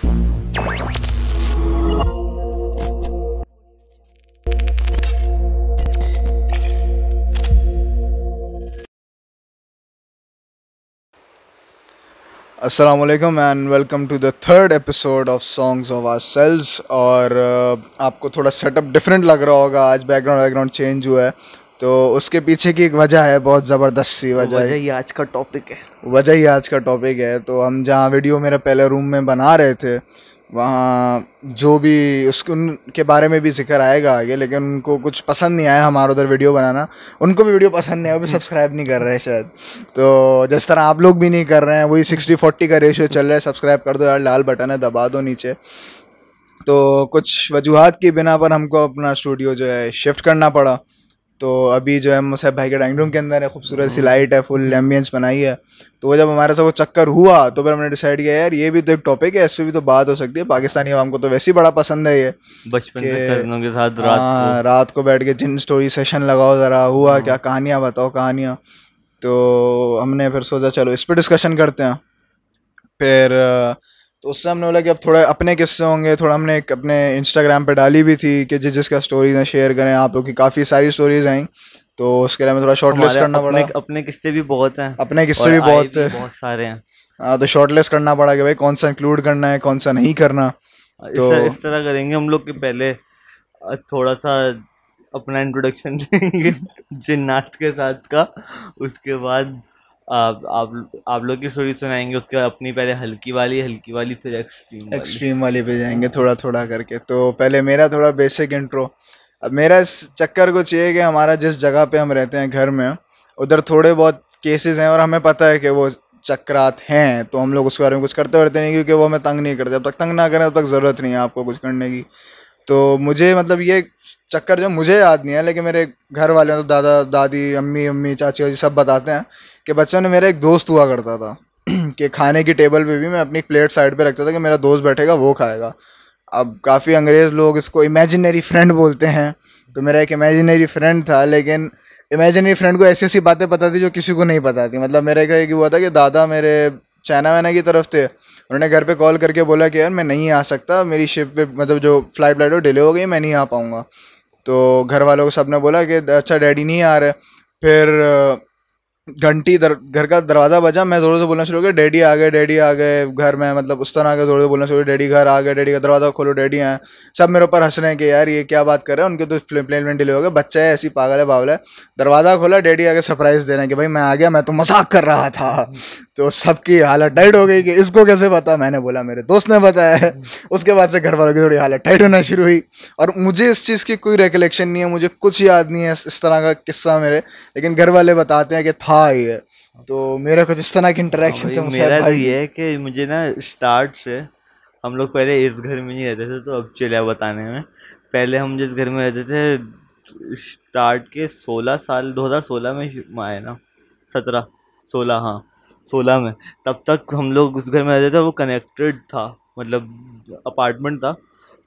Aslam and welcome to the third episode of songs of ourselves और uh, आपको थोड़ा setup different लग रहा होगा आज बैकग्राउंड बैकग्राउंड चेंज हुआ है तो उसके पीछे की एक वजह है बहुत ज़बरदस्त सी वजह वजह ही आज का टॉपिक है वजह ही आज का टॉपिक है तो हम जहाँ वीडियो मेरा पहले रूम में बना रहे थे वहाँ जो भी उसके उनके बारे में भी जिक्र आएगा आगे लेकिन उनको कुछ पसंद नहीं आया हमारा उधर वीडियो बनाना उनको भी वीडियो पसंद नहीं है वो भी सब्सक्राइब नहीं कर रहे शायद तो जिस तरह आप लोग भी नहीं कर रहे हैं वही सिक्सटी फोर्टी का रेशियो चल रहा है सब्सक्राइब कर दो यार लाल बटन है दबा दो नीचे तो कुछ वजूहत की बिना पर हमको अपना स्टूडियो जो है शिफ्ट करना पड़ा तो अभी जो है मुसैफ भाई के डाइनिंग रूम के अंदर है खूबसूरत सी लाइट है फुल एम्बियंस बनाई है तो वो जब हमारे साथ वो चक्कर हुआ तो फिर हमने डिसाइड किया यार ये भी तो एक टॉपिक है इस पर भी तो बात हो सकती है पाकिस्तानी आवाम को तो वैसे ही बड़ा पसंद है ये बचपन के, के साथ रात आ, हाँ, को। रात को बैठ के जिन स्टोरी सेशन लगाओ ज़रा हुआ हाँ। क्या कहानियाँ बताओ कहानियाँ तो हमने फिर सोचा चलो इस पर डिस्कशन करते हैं फिर तो उससे हमने बोला कि अब थोड़ा अपने किस्से होंगे थोड़ा हमने एक अपने इंस्टाग्राम पे डाली भी थी कि जिस जिसका स्टोरीज हैं शेयर करें आप लोग की काफ़ी सारी स्टोरीज आई तो उसके लिए हमें थोड़ा शॉर्ट लिस्ट करना अपने, पड़ा अपने किस्से भी बहुत हैं अपने किस्से भी बहुत भी बहुत सारे हैं हाँ तो शॉर्ट लिस्ट करना पड़ा कि भाई कौन सा इंक्लूड करना है कौन सा नहीं करना तो इस तरह करेंगे हम लोग के पहले थोड़ा सा अपना इंट्रोडक्शन देंगे जिन्नात के साथ का उसके बाद आप आप आप लोग की स्टोरी सुनाएंगे उसके बाद अपनी पहले हल्की वाली हल्की वाली फिर एक्सट्रीम एक्सट्रीम वाली पे जाएंगे थोड़ा थोड़ा करके तो पहले मेरा थोड़ा बेसिक इंट्रो अब मेरा इस चक्कर कुछ ये कि हमारा जिस जगह पे हम रहते हैं घर में उधर थोड़े बहुत केसेस हैं और हमें पता है कि वो चक्रात हैं तो हम लोग उसके बारे में कुछ करते रहते नहीं क्योंकि वो हमें तंग नहीं करते जब तक तंग ना करें तब तक ज़रूरत नहीं है आपको कुछ करने की तो मुझे मतलब ये चक्कर जो मुझे याद नहीं है लेकिन मेरे घर वाले तो दादा दादी अम्मी अम्मी चाची वाची सब बताते हैं कि बच्चा ने मेरा एक दोस्त हुआ करता था कि खाने की टेबल पे भी मैं अपनी प्लेट साइड पे रखता था कि मेरा दोस्त बैठेगा वो खाएगा अब काफ़ी अंग्रेज़ लोग इसको इमेजिनरी फ्रेंड बोलते हैं तो मेरा एक इमेजिनरी फ्रेंड था लेकिन इमेजिनरी फ्रेंड को ऐसी ऐसी बातें पता थी जो किसी को नहीं पता थी मतलब मेरे का एक हुआ था कि दादा मेरे चाइना वाइना की तरफ थे उन्होंने घर पे कॉल करके बोला कि यार मैं नहीं आ सकता मेरी शिप पे मतलब जो फ्लाइट फ्लाइट वो डिले हो गई मैं नहीं आ पाऊँगा तो घर वालों को सब ने बोला कि अच्छा डैडी नहीं आ रहे फिर घंटी घर का दरवाजा बजा मैं जोर से बोलना शुरू हो गया डैडी आ गए डैडी आ गए घर में मतलब उस तरह गए जोर से बोलना शुरू डैडी घर आ गए डैडी का दरवाजा खोलो डैडी आए सब मेरे ऊपर हंस रहे हैं कि यार ये क्या बात कर रहे हैं उनके तो प्लेन में डिले हो गए बच्चा है ऐसी पागल है बावल है दरवाजा खोला डैडी आगे सरप्राइज दे रहे हैं कि भाई मैं आ गया मैं तो मजाक कर रहा था तो सबकी हालत टाइट हो गई कि इसको कैसे पता मैंने बोला मेरे दोस्त ने बताया है उसके बाद से घर वालों की थोड़ी हालत टाइट होना शुरू हुई और मुझे इस चीज़ की कोई रिकलेक्शन नहीं है मुझे कुछ याद नहीं है इस तरह का किस्सा मेरे लेकिन घर वाले बताते हैं कि था भाई हाँ, तो मेरा कुछ इस तरह की इंटरेक्शन था मेरा तो ये है कि मुझे ना स्टार्ट से हम लोग पहले इस घर में नहीं रहते थे तो अब चलिया बताने में पहले हम जिस घर में रहते थे स्टार्ट के सोलह साल दो हज़ार सोलह में आए ना सत्रह सोलह हाँ सोलह में तब तक हम लोग उस घर में रहते थे वो कनेक्टेड था मतलब अपार्टमेंट था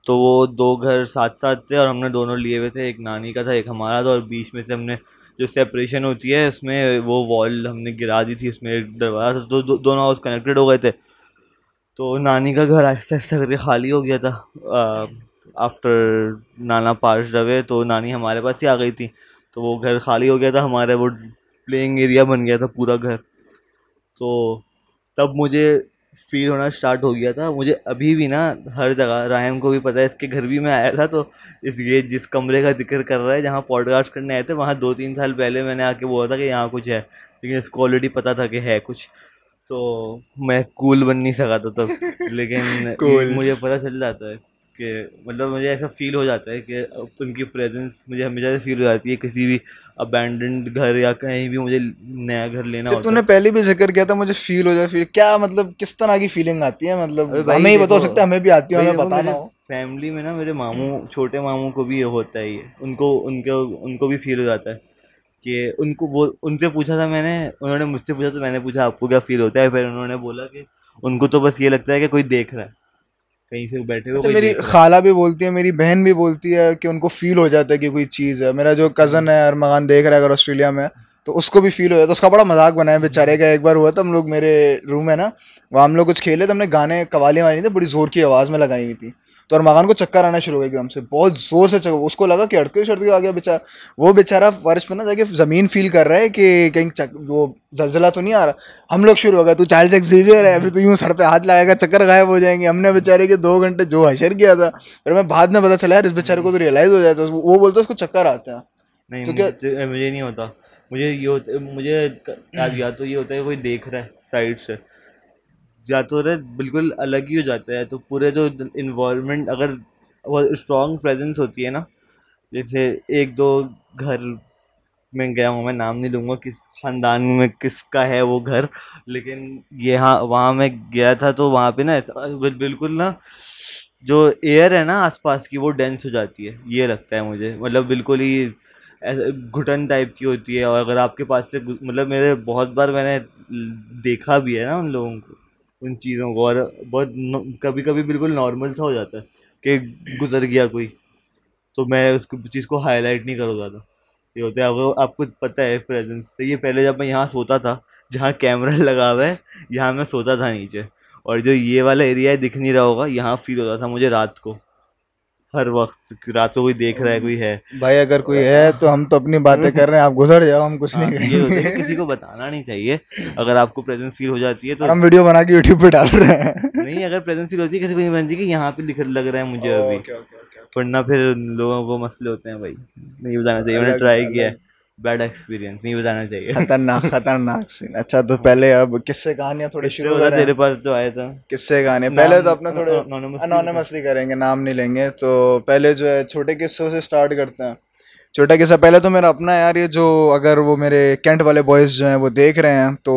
तो वो दो घर साथ साथ थे और हमने दोनों लिए हुए थे एक नानी का था एक हमारा था और बीच में से हमने जो सेपरेशन होती है उसमें वो वॉल हमने गिरा दी थी उसमें दरवाज़ा तो दो, दोनों हाउस कनेक्टेड हो गए थे तो नानी का घर आहिस्ता आहिस्ता करके खाली हो गया था आफ्टर नाना पार्श रवे तो नानी हमारे पास ही आ गई थी तो वो घर खाली हो गया था हमारा वो प्लेइंग एरिया बन गया था पूरा घर तो तब मुझे फील होना स्टार्ट हो गया था मुझे अभी भी ना हर जगह रायम को भी पता है इसके घर भी मैं आया था तो इस ये जिस कमरे का जिक्र कर रहा है जहाँ पॉडकास्ट करने आए थे वहाँ दो तीन साल पहले मैंने आके बोला था कि यहाँ कुछ है लेकिन इसको ऑलरेडी पता था कि है कुछ तो मैं कूल बन नहीं सका था तब लेकिन cool. मुझे पता चल जाता है कि मतलब मुझे ऐसा फील हो जाता है कि उनकी प्रेजेंस मुझे हमेशा से फील हो जाती है किसी भी अबैंडेंड घर या कहीं भी मुझे नया घर लेना होता तूने तो। पहले भी जिक्र किया था तो मुझे फील हो जाए फील क्या मतलब किस तरह की फीलिंग आती है मतलब हमें ही बता सकते हमें भी आती है हमें बताना हो फैमिली में ना मेरे मामू छोटे मामू को भी ये होता ही है उनको उनको उनको भी फील हो जाता है कि उनको वो उनसे पूछा था मैंने उन्होंने मुझसे पूछा तो मैंने पूछा आपको क्या फील होता है फिर उन्होंने बोला कि उनको तो बस ये लगता है कि कोई देख रहा है कहीं से बैठे हो अच्छा, मेरी खाला भी बोलती है मेरी बहन भी बोलती है कि उनको फील हो जाता है कि कोई चीज़ है मेरा जो कज़न है मकान देख रहा है अगर ऑस्ट्रेलिया में तो उसको भी फील हो जाता है तो उसका बड़ा मजाक बनाया बेचारे का एक बार हुआ था हम लोग मेरे रूम है ना वहाँ हम लोग कुछ खेले तो हमने गाने कवाली मारी थी बड़ी ज़ोर की आवाज़ में लगाई हुई थी तो अरमागान को चक्कर आना शुरू हो गया एकदम से बहुत ज़ोर से चक्कर उसको लगा कि अड़के शर्द आ गया बेचारा वो बेचारा फर्श पर ना जाके ज़मीन फील कर रहा है कि कहीं चक, वो जलजला तो नहीं आ रहा हम लोग शुरू हो गया तू चक जीवियर है अभी तो यूँ सर पर हाथ लगाएगा चक्कर गायब हो जाएंगे हमने बेचारे के दो घंटे जो हशर किया था फिर मैं बाद में पता चला यार इस बेचारे को तो रियलाइज़ हो जाता तो वो बोलते उसको चक्कर आता है नहीं तो क्या मुझे नहीं होता मुझे ये होता मुझे याद याद तो ये होता है कोई देख रहा है साइड से तो रहे बिल्कुल अलग ही हो जाता है तो पूरे जो इन्वामेंट अगर वो स्ट्रॉन्ग प्रेजेंस होती है ना जैसे एक दो घर में गया हूँ मैं नाम नहीं लूँगा किस ख़ानदान में किसका है वो घर लेकिन यहाँ वहाँ मैं गया था तो वहाँ पे ना बिल्कुल ना जो एयर है ना आसपास की वो डेंस हो जाती है ये लगता है मुझे मतलब बिल्कुल ही घुटन टाइप की होती है और अगर आपके पास से मतलब मेरे बहुत बार मैंने देखा भी है ना उन लोगों को उन चीज़ों को और बहुत कभी कभी बिल्कुल नॉर्मल सा हो जाता है कि गुजर गया कोई तो मैं उसको चीज़ को हाईलाइट नहीं करूँगा ज़्यादा तो। ये होता है अगर आपको पता है प्रेजेंस से ये पहले जब मैं यहाँ सोता था जहाँ कैमरा लगा हुआ है यहाँ मैं सोता था नीचे और जो ये वाला एरिया है दिख नहीं रहा होगा यहाँ फील होता था मुझे रात को हर वक्त रातों कोई देख रहा है कोई है भाई अगर कोई है तो हम तो अपनी बातें कर रहे हैं आप गुजर जाओ हम कुछ हाँ, नहीं करेंगे किसी को बताना नहीं चाहिए अगर आपको प्रेजेंस फील हो जाती है तो हम वीडियो बना के यूट्यूब पे डाल रहे हैं नहीं अगर प्रेजेंस फील होती है किसी को नहीं बनती कि यहाँ पे लिख लग रहा है मुझे अभी पढ़ना फिर लोगों को मसले होते हैं भाई नहीं बताना चाहिए मैंने ट्राई किया है बैड एक्सपीरियंस नहीं बताना चाहिए खतरनाक खतरनाक सीन अच्छा तो पहले अब किससे कहानियां थोड़ी शुरू करें तेरे पास जो तो आया था किससे कहानी पहले तो अपना थोड़े अनोनमसली करेंगे नाम नहीं लेंगे तो पहले जो है छोटे किस्सों से स्टार्ट करते हैं छोटा कैसा पहले तो मेरा अपना यार ये जो अगर वो मेरे कैंट वाले बॉयज़ जो हैं वो देख रहे हैं तो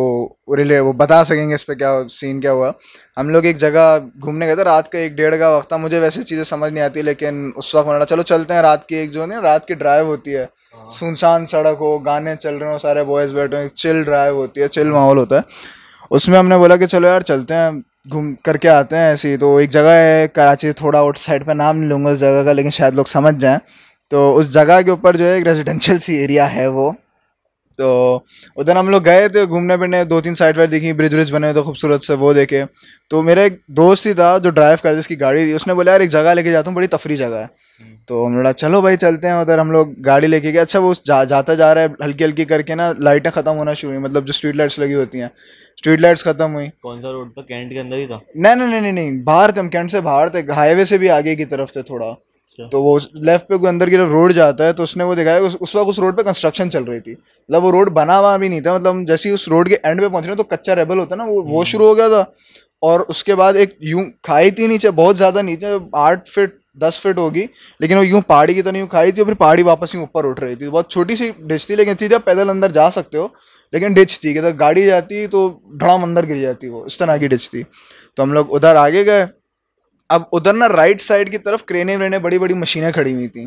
रिले वो बता सकेंगे इस पर क्या सीन क्या हुआ हम लोग एक जगह घूमने गए थे रात का एक डेढ़ का वक्त था मुझे वैसे चीज़ें समझ नहीं आती लेकिन उस वक्त मैंने चलो चलते हैं रात की एक जो ना रात की ड्राइव होती है हाँ। सुनसान सड़क हो गाने चल रहे हो सारे बॉयज़ बैठे हो चिल ड्राइव होती है चिल माहौल होता है उसमें हमने बोला कि चलो यार चलते हैं घूम करके आते हैं ऐसे ही तो एक जगह है कराची थोड़ा आउटसाइड पर नाम नहीं लूँगा उस जगह का लेकिन शायद लोग समझ जाएँ तो उस जगह के ऊपर जो है एक रेजिडेंशियल सी एरिया है वो तो उधर हम लोग गए थे घूमने फिरने दो तीन साइड वाइड देखी ब्रिज व्रिज बने तो खूबसूरत से वो देखे तो मेरा एक दोस्त ही था जो ड्राइव कर जिसकी गाड़ी थी उसने बोला यार एक जगह लेके जाता हूँ बड़ी तफरी जगह है हम्म। तो हम लोग चलो भाई चलते हैं उधर हम लोग गाड़ी लेके गए अच्छा वो जा, जाता जा रहा है हल्की हल्की करके ना लाइटें ख़त्म होना शुरू हुई मतलब जो स्ट्रीट लाइट्स लगी होती हैं स्ट्रीट लाइट्स खत्म हुई कौन सा रोड था कैंट के अंदर ही था नहीं नहीं नहीं नहीं बाहर थे हम कैंट से बाहर थे हाईवे से भी आगे की तरफ थे थोड़ा अच्छा। तो वो लेफ्ट पे कोई अंदर की तरफ रोड जाता है तो उसने वो दिखाया उस, उस वक्त उस रोड पे कंस्ट्रक्शन चल रही थी मतलब वो रोड बना हुआ भी नहीं था मतलब जैसे ही उस रोड के एंड पे पहुंच रहे तो कच्चा रेबल होता ना वो वो हम्म। शुरू हो गया था और उसके बाद एक यूं खाई थी नीचे बहुत ज़्यादा नीचे आठ फिट दस फिट होगी लेकिन वो यूं पहाड़ी की तरह यूँ खाई थी और फिर पहाड़ी वापस ही ऊपर उठ रही थी बहुत छोटी सी डिच थी लेकिन थी आप पैदल अंदर जा सकते हो लेकिन डिच थी कि तो गाड़ी जाती तो धड़ाम अंदर गिर जाती वो इस तरह की डिच थी तो हम लोग उधर आगे गए अब उधर ना राइट साइड की तरफ क्रेने व्रेने बड़ी बड़ी मशीनें खड़ी हुई थी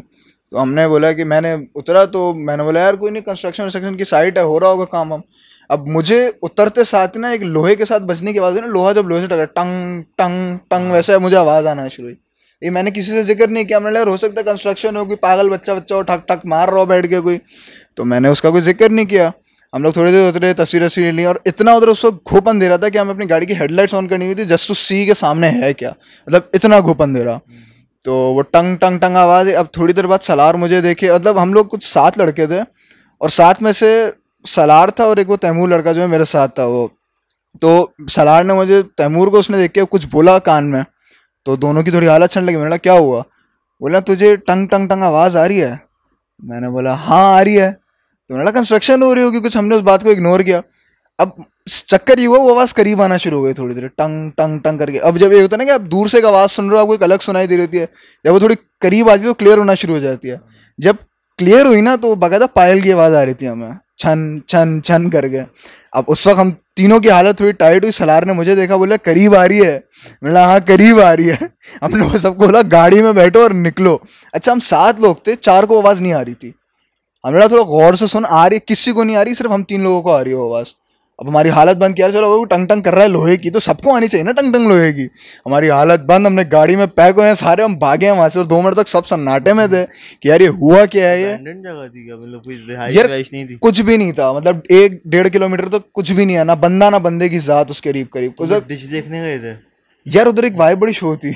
तो हमने बोला कि मैंने उतरा तो मैंने बोला यार कोई नहीं कंस्ट्रक्शन वंस्ट्रक्शन की साइट है हो रहा होगा काम हम अब मुझे उतरते साथ ना एक लोहे के साथ बजने की आवाज़ ना लोहा जब लोहे से टकरा टंग टंग टंग वैसे मुझे आवाज़ आना शुरू हुई ये मैंने किसी से जिक्र नहीं किया मैंने यार हो सकता है कंस्ट्रक्शन हो कोई पागल बच्चा बच्चा हो ठक ठक मार रहा हो बैठ के कोई तो मैंने उसका कोई जिक्र नहीं किया हम लोग थोड़ी देर उतरे तस्वीर वस्वीर ली और इतना उधर उसको घोपन दे रहा था कि हमें अपनी गाड़ी की हेडलाइट्स ऑन करनी हुई थी जस्ट टू सी के सामने है क्या मतलब इतना घोपन दे रहा तो वो टंग टंग टंग आवाज़ अब थोड़ी देर बाद सलार मुझे देखे मतलब हम लोग कुछ सात लड़के थे और साथ में से सलार था और एक वो तैमूर लड़का जो है मेरे साथ था वो तो सलार ने मुझे तैमूर को उसने देख के कुछ बोला कान में तो दोनों की थोड़ी हालत छन लगी मैंने क्या हुआ बोला तुझे टंग टंग टंग आवाज़ आ रही है मैंने बोला हाँ आ रही है तो मैंने कंस्ट्रक्शन हो रही होगी कुछ हमने उस बात को इग्नोर किया अब चक्कर ये हुआ वो आवाज़ करीब आना शुरू हो गई थोड़ी देर टंग टंग टंग करके अब जब ये होता है ना कि आप दूर से एक आवाज़ सुन रहे हो आपको एक अलग सुनाई दे रही होती है जब वो थोड़ी करीब आती है तो क्लियर होना शुरू हो जाती है जब क्लियर हुई ना तो बाकायदा पायल की आवाज़ आ रही थी हमें छन छन छन करके अब उस वक्त हम तीनों की हालत थोड़ी टाइट हुई सलार ने मुझे देखा बोला करीब आ रही है बोला हाँ करीब आ रही है हमने सबको बोला गाड़ी में बैठो और निकलो अच्छा हम सात लोग थे चार को आवाज़ नहीं आ रही थी अनुराग थोड़ा गौर से सुन आ रही है किसी को नहीं आ रही सिर्फ हम तीन लोगों को आ रही हो आवाज़ अब हमारी हालत बंद किया चलो टंग टंग कर रहा है लोहे की तो सबको आनी चाहिए ना टंग टंग लोहे की हमारी हालत बंद हमने गाड़ी में पैक हुए हैं सारे हम भागे हैं वहां से और दो मिनट तक सब सन्नाटे में थे कि यार ये हुआ क्या है ये जगह थी क्या मतलब यार नहीं थी कुछ भी नहीं था मतलब एक डेढ़ किलोमीटर तक तो कुछ भी नहीं है ना बंदा ना बंदे की जात उसके करीब करीब देखने गए थे यार उधर एक वाइब बड़ी शो थी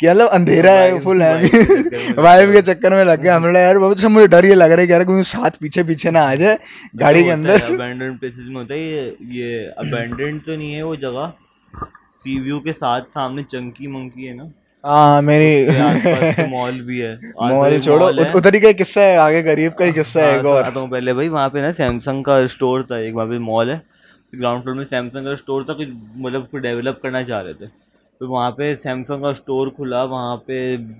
कि मतलब अंधेरा है फुल है वाइब के चक्कर में लग गया हमने यार बहुत तो सब मुझे डर ये लग रहा है यार कोई साथ पीछे पीछे ना आ जाए गाड़ी के अंदर अबैंडन प्लेसेस में होता है ये ये अबैंडन तो नहीं है वो जगह सी व्यू के साथ सामने चंकी मंकी है ना हाँ मेरी मॉल तो भी है मॉल छोड़ो उधर ही का किस्सा है आगे गरीब का ही किस्सा है एक और पहले भाई वहाँ पे ना सैमसंग का स्टोर था एक वहाँ पे मॉल है ग्राउंड फ्लोर में सैमसंग का स्टोर था कुछ मतलब कुछ डेवलप करना चाह रहे थे तो वहाँ पे सैमसंग का स्टोर खुला वहाँ पे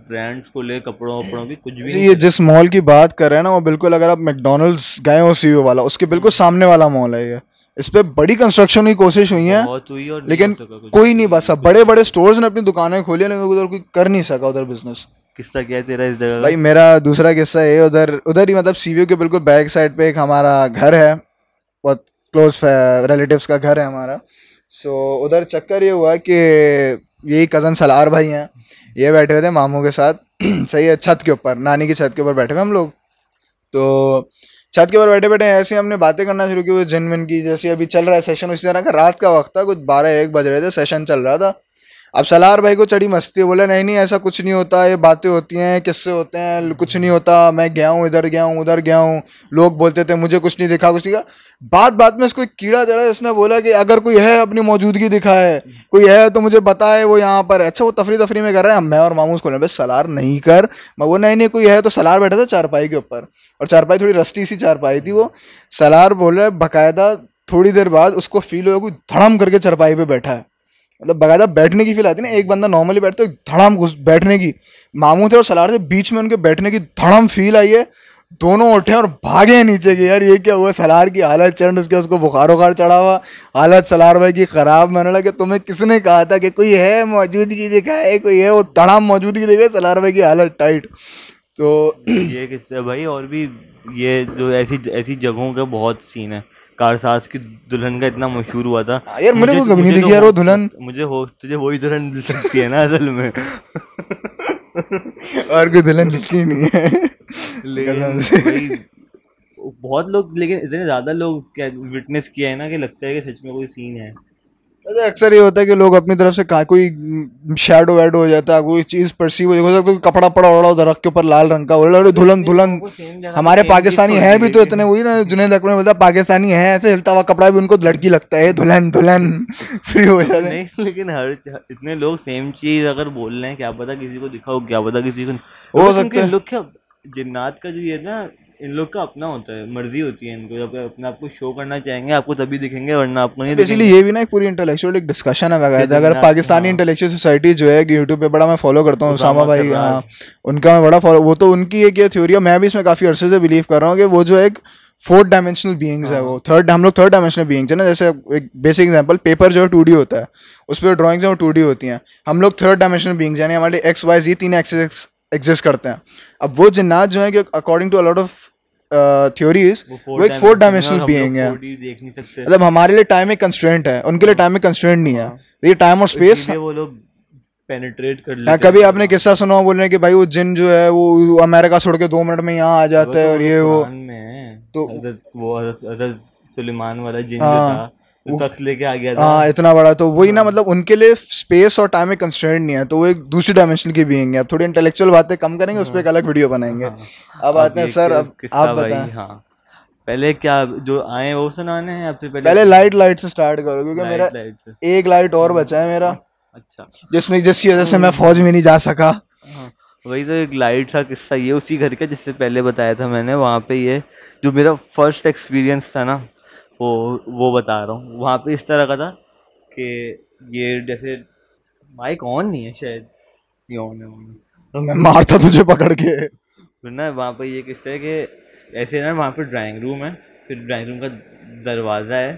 ब्रांड्स खुले कपड़ों वपड़ों की कुछ भी ये जिस मॉल की बात कर रहे हैं ना वो बिल्कुल अगर आप मैकडोनल्ड्स गए हो सी e वाला उसके बिल्कुल सामने वाला मॉल है ये इस पे बड़ी कंस्ट्रक्शन की कोशिश हुई है हुई और लेकिन कोई नहीं बस बड़े बड़े स्टोर्स ने अपनी दुकानें खोली लेकिन उधर कोई कर नहीं सका उधर बिजनेस किस्सा क्या है तेरा इस जगह भाई मेरा दूसरा किस्सा है उधर उधर ही मतलब सीवीओ e के बिल्कुल बैक साइड पे एक हमारा घर है बहुत क्लोज रिलेटिव्स का घर है हमारा सो उधर चक्कर ये हुआ कि यही कज़न सलार भाई हैं ये बैठे हुए थे मामू के साथ सही है छत के ऊपर नानी की छत के ऊपर बैठे हुए हम लोग तो छत के ऊपर बैठे बैठे ऐसे हमने बातें करना शुरू की वो जिन विन की जैसे अभी चल रहा है सेशन उसी तरह का रात का वक्त था कुछ बारह एक बज रहे थे सेशन चल रहा था अब सलार भाई को चढ़ी मस्ती है नहीं नहीं ऐसा कुछ नहीं होता ये बातें होती हैं किससे होते हैं कुछ नहीं होता मैं गया हूँ इधर गया हूँ उधर गया हूँ लोग बोलते थे मुझे कुछ नहीं दिखा कुछ नहीं बात बात में इसको कीड़ा चढ़ा इसने बोला कि अगर कोई है अपनी मौजूदगी दिखाए कोई है तो मुझे बताए वो यहाँ पर अच्छा वो तफरी तफरी में कर रहे हैं मैं और मामू उसको भाई सलार नहीं कर मैं वो नहीं नहीं कोई है तो सलार बैठा था चारपाई के ऊपर और चारपाई थोड़ी रस्टी सी चारपाई थी वो सलार बोल रहे बाकायदा थोड़ी देर बाद उसको फील हुआ कोई धड़म करके चारपाई पर बैठा है मतलब बकायदा बैठने की फील आती ना एक बंदा नॉर्मली बैठता है धड़ाम घुस बैठने की मामू थे और सलार थे बीच में उनके बैठने की धड़ाम फील आई है दोनों उठे और भागे नीचे के यार ये क्या हुआ सलार की हालत चढ़ उसके उसको बुखार उखार चढ़ा हुआ हालत सलार भाई की ख़राब मैंने लगा तुम्हें किसने कहा था कि कोई है मौजूदगी दिखाए कोई है वो तड़ाम मौजूदगी दिखाए सलार भाई की हालत टाइट तो ये किस्से भाई और भी ये जो ऐसी ऐसी जगहों के बहुत सीन है कारसाज की दुल्हन का इतना मशहूर हुआ था हाँ, यार मुझे तो कभी नहीं देखी यार तो वो दुल्हन मुझे हो तुझे वही दुल्हन मिल सकती है ना असल में और कोई दुल्हन मिलती नहीं है लेकिन बहुत लोग लेकिन इतने ज़्यादा लोग क्या विटनेस किया है ना कि लगता है कि सच में कोई सीन है तो अक्सर ये होता है कि लोग अपनी तरफ से कहा कोई शेडो वेडो हो जाता है कोई चीज़ परसीव हो जाता है कपड़ा पड़ा उड़ा हो दरख के ऊपर लाल रंग का हो रहा धुलन धुलन हमारे पाकिस्तानी तो हैं भी तो इतने वही ना जुनेद अकबर ने बोलता पाकिस्तानी है ऐसे हिलता हुआ कपड़ा भी उनको लड़की लगता है धुलन धुलन फ्री हो जाता है लेकिन हर इतने लोग सेम चीज़ अगर बोल रहे हैं क्या पता किसी को दिखाओ क्या पता किसी को हो तो सकता है जिन्नात का जो ये ना इन लोग का अपना होता है मर्जी होती है इनको जब अपने आपको शो करना चाहेंगे आपको तभी दिखेंगे वरना आपको नहीं बेसिकली ये भी ना एक पूरी इंटेलेक्चुअल एक डिस्कशन है तो अगर पाकिस्तानी इंटेलेक्चुअल हाँ। सोसाइटी जो है यूट्यूब पे बड़ा मैं फॉलो करता हूँ उसामा भाई हाँ उनका मैं बड़ा फॉलो वो तो उनकी एक ये थ्योरी है मैं भी इसमें काफ़ी अरसे से बिलीव कर रहा हूँ कि वो जो एक फोर्थ डायमेंशनल बींग्स है हाँ। वो थर्ड हम लोग थर्ड डायमेंशनल बींग्स है ना जैसे एक बेसिक एग्जाम्पल पेपर जो है टू डी होता है उस पर ड्राइंग्स हैं वो टू होती हैं हम लोग थर्ड डायमेंशनल बींग्स यानी हमारे एक्स वाई जी तीन एक्सेस एग्जिस्ट करते हैं अब वो जिन्नात जो है कि according to a lot of theories वो एक फोर्थ डायमेंशनल बींग है मतलब हमारे लिए टाइम एक कंस्टेंट है उनके लिए टाइम एक कंस्टेंट नहीं है हाँ। ये टाइम और स्पेस वो लोग पेनिट्रेट कर हाँ, लेते कभी आपने किस्सा सुना बोल रहे कि भाई वो जिन जो है वो अमेरिका छोड़ के दो मिनट में यहाँ आ जाता तो है और ये वो तो वो सुलेमान वाला जिन जो हाँ। था लेके आ गया था हाँ इतना बड़ा तो वही ना मतलब उनके लिए स्पेस और टाइम में कंस्ट्रेंट नहीं है तो वो एक दूसरी डायमेंशन की बीइंग है अब थोड़ी इंटेलेक्चुअल बातें कम करेंगे उस पर एक अलग वीडियो बनाएंगे हाँ, हाँ। अब आते हैं सर अब आप बताएं हाँ। पहले क्या जो आए वो सुनाने हैं आपसे पहले पहले लाइट लाइट से स्टार्ट करो क्योंकि मेरा एक लाइट और बचा है मेरा अच्छा जिसमें जिसकी वजह से मैं फौज में नहीं जा सका वही तो एक लाइट सा किस्सा ये उसी घर का जिससे पहले बताया था मैंने वहाँ पे ये जो मेरा फर्स्ट एक्सपीरियंस था ना वो वो बता रहा हूँ वहाँ पे इस तरह का था कि ये जैसे माइक ऑन नहीं है शायद ये ऑन है ऑन तो मैं मारता तुझे पकड़ के फिर ना वहाँ पर ये किस्सा है कि ऐसे ना वहाँ पर ड्राइंग रूम है फिर ड्राइंग रूम का दरवाज़ा है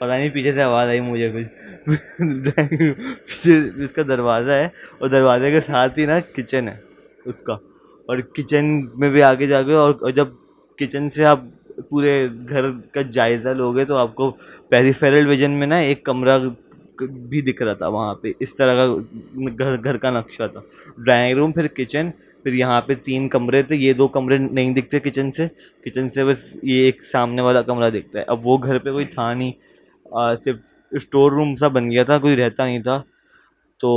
पता नहीं पीछे से आवाज़ आई मुझे कुछ पीछे इसका दरवाज़ा है और दरवाजे के साथ ही ना किचन है उसका और किचन में भी आगे जाके और जब किचन से आप पूरे घर का जायज़ा लोगे तो आपको पेरीफेरल विजन में ना एक कमरा भी दिख रहा था वहाँ पे इस तरह का घर घर का नक्शा था ड्राइंग रूम फिर किचन फिर यहाँ पे तीन कमरे थे ये दो कमरे नहीं दिखते किचन से किचन से बस ये एक सामने वाला कमरा दिखता है अब वो घर पे कोई था नहीं आ, सिर्फ स्टोर रूम सा बन गया था कोई रहता नहीं था तो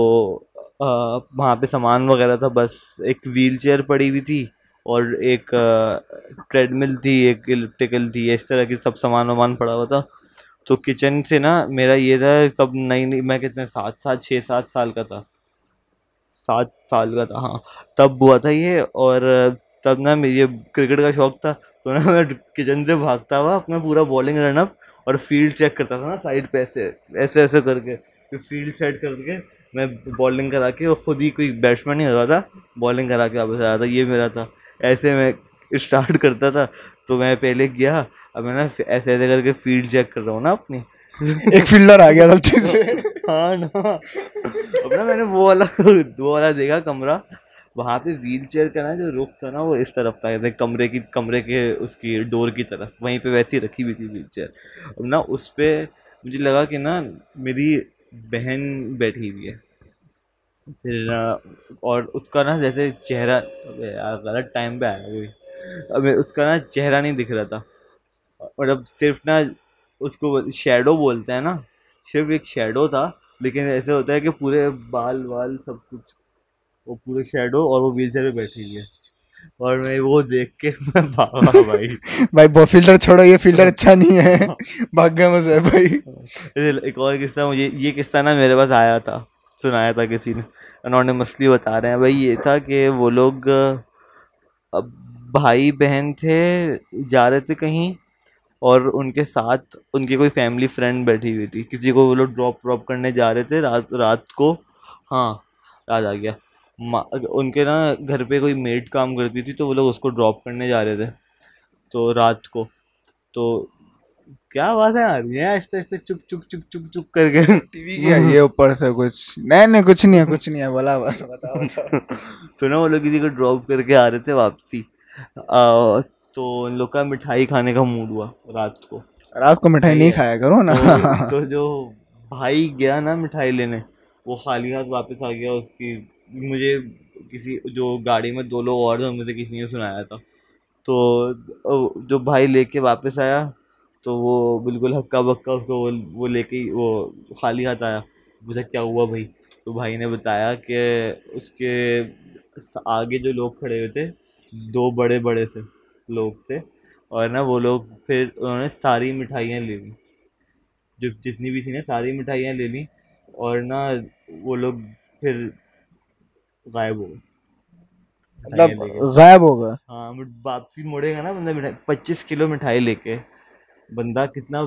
वहाँ पे सामान वगैरह था बस एक व्हील चेयर पड़ी हुई थी और एक ट्रेडमिल थी एक इलेक्ट्रिकल थी इस तरह की सब सामान वामान पड़ा हुआ था तो किचन से ना मेरा ये था तब नई नई मैं कितने सात सात छः सात साल का था सात साल का था हाँ तब हुआ था ये और तब ना ये क्रिकेट का शौक था तो ना मैं किचन से भागता हुआ अपना पूरा बॉलिंग रनअप और फील्ड चेक करता था ना साइड पे ऐसे ऐसे ऐसे करके फिर फील्ड सेट करके मैं बॉलिंग करा के और ख़ुद ही कोई बैट्समैन ही होता था बॉलिंग करा के वापस आया था ये मेरा था ऐसे मैं स्टार्ट करता था तो मैं पहले गया अब मैं ना ऐसे ऐसे करके फील्ड चेक कर रहा हूँ ना अपनी एक फील्डर आ गया गलती से हाँ ना अब ना मैंने वो वाला वो वाला देखा कमरा वहाँ पे व्हील चेयर का ना जो रुख था ना वो इस तरफ था जैसे कमरे की कमरे के उसकी डोर की तरफ वहीं पे वैसी रखी हुई थी व्हील चेयर अब ना उस पर मुझे लगा कि ना मेरी बहन बैठी हुई है फिर और उसका ना जैसे चेहरा यार गलत टाइम पे आया अभी अब उसका ना चेहरा नहीं दिख रहा था मतलब सिर्फ ना उसको शेडो बोलते हैं ना सिर्फ एक शेडो था लेकिन ऐसे होता है कि पूरे बाल वाल सब कुछ वो पूरे शेडो और वो व्हील चेयर पर बैठी हुई है और मैं वो देख के मैं भागा भाई भाई वो फिल्टर छोड़ो ये फिल्टर हाँ। अच्छा नहीं है हाँ। भाग गया मुझे भाई एक और किस्सा मुझे ये किस्सा ना मेरे पास आया था सुनाया था किसी ने अनोनमसली बता रहे हैं भाई ये था कि वो लोग भाई बहन थे जा रहे थे कहीं और उनके साथ उनकी कोई फैमिली फ्रेंड बैठी हुई थी किसी को वो लोग ड्रॉप ड्रॉप करने जा रहे थे रात रात को हाँ याद आ गया उनके ना घर पे कोई मेड काम करती थी तो वो लोग उसको ड्रॉप करने जा रहे थे तो रात को तो क्या बात है आदमी आहिस्ते आहिस्ते चुप चुप चुप चुप चुप करके टीवी क्या ये ऊपर से कुछ नहीं नहीं कुछ नहीं है कुछ नहीं है बोला बस बताओ तो ना वो लोग किसी को ड्रॉप करके आ रहे थे वापसी तो उन लोग का मिठाई खाने का मूड हुआ रात को रात को मिठाई नहीं तो खाया करो ना तो, तो जो भाई गया ना मिठाई लेने वो खाली हाथ वापस आ गया उसकी मुझे किसी जो गाड़ी में दो लोग और थे उनमें से किसी ने सुनाया था तो जो भाई लेके वापस आया तो वो बिल्कुल हक्का बक्का उसको वो वो लेके वो खाली हाथ आया मुझे क्या हुआ भाई तो भाई ने बताया कि उसके आगे जो लोग खड़े हुए थे दो बड़े बड़े से लोग थे और ना वो लोग फिर उन्होंने सारी मिठाइयाँ ले ली जो जितनी भी थी ना सारी मिठाइयाँ ले ली और ना वो लोग फिर गायब हो गए मतलब गायब हो गए हाँ मतलब वापसी मुड़ेगा ना मतलब पच्चीस किलो मिठाई लेके बंदा कितना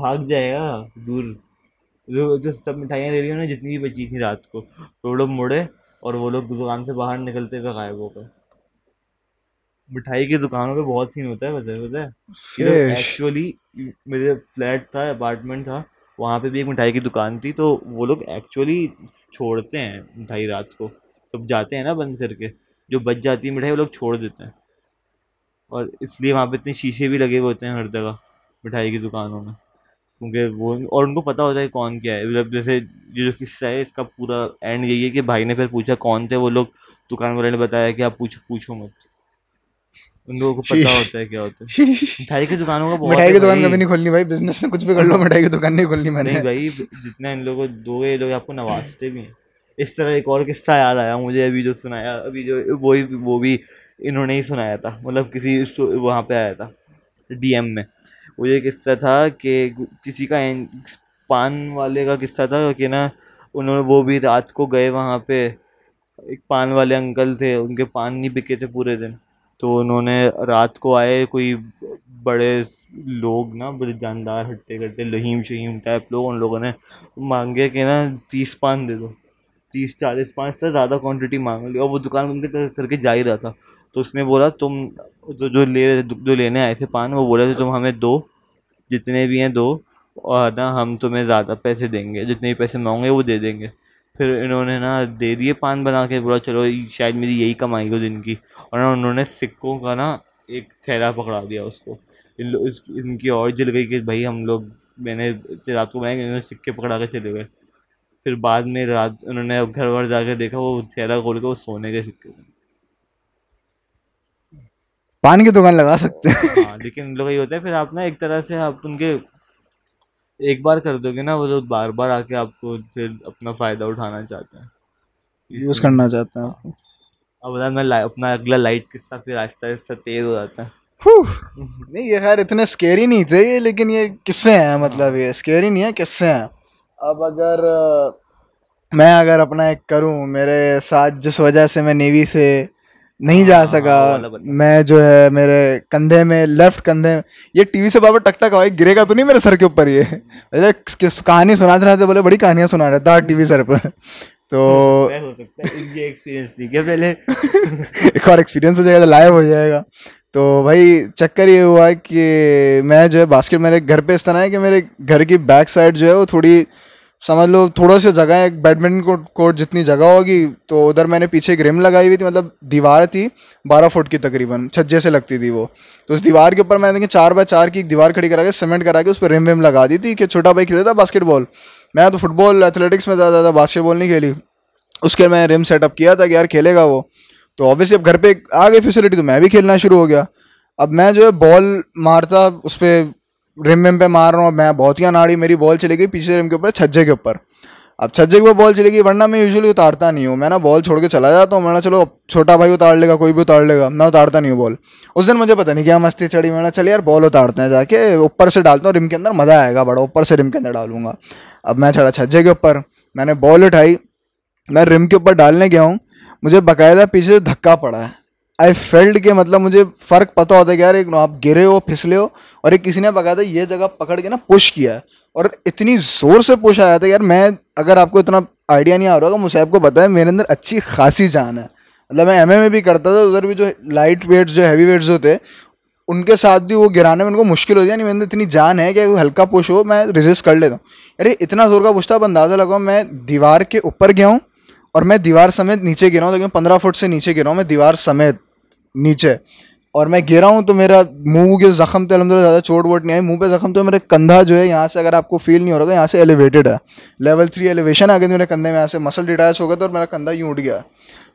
भाग जाएगा दूर जो जो सब मिठाइयाँ ले रही हो ना जितनी भी बची थी रात को तो वो लोग मुड़े और वो लोग दुकान से बाहर निकलते हुए गायब हो गए मिठाई की दुकानों पे बहुत सीन होता है वैसे वैसे एक्चुअली मेरे फ्लैट था अपार्टमेंट था वहाँ पे भी एक मिठाई की दुकान थी तो वो लोग एक्चुअली छोड़ते हैं मिठाई रात को जब तो जाते हैं ना बंद करके जो बच जाती है मिठाई वो लोग छोड़ देते हैं और इसलिए वहाँ पे इतने शीशे भी लगे हुए होते हैं हर जगह मिठाई की दुकानों में क्योंकि वो और उनको पता होता है कौन क्या है मतलब जैसे ये जो किस्सा है इसका पूरा एंड यही है कि भाई ने फिर पूछा कौन थे वो लोग दुकान वाले ने बताया कि आप पूछ पूछो मत उन लोगों को पता होता है क्या होता है मिठाई की दुकानों का मिठाई की दुकान कभी नहीं खोलनी भाई बिजनेस में कुछ भी कर लो हाँ। मिठाई की दुकान नहीं खोलनी मैंने नहीं भाई जितना इन लोगों को दो ये लोग आपको नवाजते भी हैं इस तरह एक और किस्सा याद आया मुझे अभी जो सुनाया अभी जो वो वो भी इन्होंने ही सुनाया था मतलब किसी वहाँ पे आया था डीएम में वो ये किस्सा था कि किसी का पान वाले का किस्सा था कि ना उन्होंने वो भी रात को गए वहाँ पे एक पान वाले अंकल थे उनके पान नहीं बिके थे पूरे दिन तो उन्होंने रात को आए कोई बड़े लोग ना बड़े जानदार हट्टे कट्टे लहीम शहीम टाइप लोग उन लोगों ने मांगे कि ना तीस पान दे दो तीस चालीस पाँच तक ज़्यादा क्वांटिटी मांग ली और वो दुकान उनके करके जा ही रहा था तो उसने बोला तुम जो जो ले जो लेने आए थे पान वो बोला थे तुम हमें दो जितने भी हैं दो और ना हम तुम्हें ज़्यादा पैसे देंगे जितने भी पैसे मांगे वो दे देंगे फिर इन्होंने ना दे दिए पान बना के बोला चलो शायद मेरी यही कमाई हो दिन की और ना उन्होंने सिक्कों का ना एक थैला पकड़ा दिया उसको इन इस, इनकी और जल गई कि भाई हम लोग मैंने रात को बनाया इन्होंने सिक्के पकड़ा के चले गए फिर बाद में रात उन्होंने घर वर जाकर देखा वो थैला खोल के वो सोने के सिक्के पान की दुकान लगा सकते हैं हाँ, लेकिन लोग ये होता है फिर आप ना एक तरह से आप उनके एक बार कर दोगे ना वो लोग बार बार आके आपको फिर अपना फ़ायदा उठाना चाहते हैं यूज़ करना चाहते हैं आपको अब अपना अपना अगला लाइट किस्सा फिर आहिस्ता आहिस्ता तेज़ हो जाता है नहीं ये खैर इतने स्केरी नहीं थे ये लेकिन ये किस्से हैं मतलब ये स्केरी नहीं है किस्से हैं अब अगर मैं अगर अपना एक करूं मेरे साथ जिस वजह से मैं नेवी से नहीं जा हाँ, सका मैं जो है मेरे कंधे में लेफ्ट कंधे में ये टीवी से बाबा टकटक भाई गिरेगा तो नहीं मेरे सर के ऊपर ये अरे कहानी सुना रहे थे बोले बड़ी कहानियां सुना रहे था टीवी सर पर तो ये एक्सपीरियंस दी क्या पहले एक और एक्सपीरियंस हो जाएगा तो लाइव हो जाएगा तो भाई चक्कर ये हुआ कि मैं जो है बास्केट मेरे घर पे इस तरह है कि मेरे घर की बैक साइड जो है वो थोड़ी समझ लो थोड़ा सा जगह एक बैडमिंटन कोर्ट कोर्ट जितनी जगह होगी तो उधर मैंने पीछे एक रिम लगाई हुई थी मतलब दीवार थी बारह फुट की तकरीबन छज्जे से लगती थी वो तो उस दीवार के ऊपर मैंने देखिए चार बाय चार की एक दीवार खड़ी करा के सीमेंट करा के उस पर रिम विम लगा दी थी कि छोटा भाई खेलता था बास्केटबॉल मैं तो फुटबॉल एथलेटिक्स में ज़्यादा ज़्यादा बास्केटबॉल नहीं खेली उसके मैंने रिम सेटअप किया था कि यार खेलेगा वो तो ऑब्वियसली अब घर पर आ गई फैसिलिटी तो मैं भी खेलना शुरू हो गया अब मैं जो है बॉल मारता उस पर रिम विम पे मार रहा हूँ मैं बहुत ही अनाड़ी मेरी बॉल चली गई पीछे रिम के ऊपर छज्जे के ऊपर अब छज्जे के ऊपर बॉल चली गई वरना मैं यूजुअली उतारता नहीं हूँ मैं ना बॉल छोड़ के चला जाता हूँ मैंने चलो छोटा भाई उतार लेगा कोई भी उतार लेगा मैं उतारता नहीं हूँ बॉल उस दिन मुझे पता नहीं क्या मस्ती चढ़ी मैंने चले यार बॉल उतारते हैं जाके ऊपर से डालता हूँ रिम के अंदर मज़ा आएगा बड़ा ऊपर से रिम के अंदर डालूंगा अब मैं चढ़ा छज्जे के ऊपर मैंने बॉल उठाई मैं रिम के ऊपर डालने गया हूँ मुझे बाकायदा पीछे से धक्का पड़ा है आई फेल्ड के मतलब मुझे फ़र्क पता होता है कि यार एक आप गिरे हो फिसले हो और एक किसी ने था ये जगह पकड़ के ना पुश किया है और इतनी ज़ोर से पुश आया था यार मैं अगर आपको इतना आइडिया नहीं आ रहा होगा मुझे आपको बताया मेरे अंदर अच्छी खासी जान है मतलब मैं एम भी करता था उधर भी जो लाइट वेट्स जो हैवी वेट्स होते उनके साथ भी वो गिराने में उनको मुश्किल हो जाए मेरे इतनी जान है कि हल्का पुश हो मैं रिजिस्ट कर लेता हूँ अरे इतना ज़ोर का पुछता आप अंदाज़ा लगाओ मैं दीवार के ऊपर गया हूँ और मैं दीवार समेत नीचे गिरा हूँ लेकिन पंद्रह फुट से नीचे गिरा हूँ मैं दीवार समेत नीचे और मैं गिरा हूँ तो मेरा मुंह के ज़ख़म तो अलहमद ज़्यादा चोट वोट नहीं आई मुंह पे ज़ख़म तो मेरा कंधा जो है यहाँ से अगर आपको फील नहीं हो रहा था तो यहाँ से एलिवेटेड है लेवल थ्री एलिवेशन आ गई मेरे कंधे में यहाँ से मसल डिटैच हो गया था और मेरा कंधा यूँ उठ गया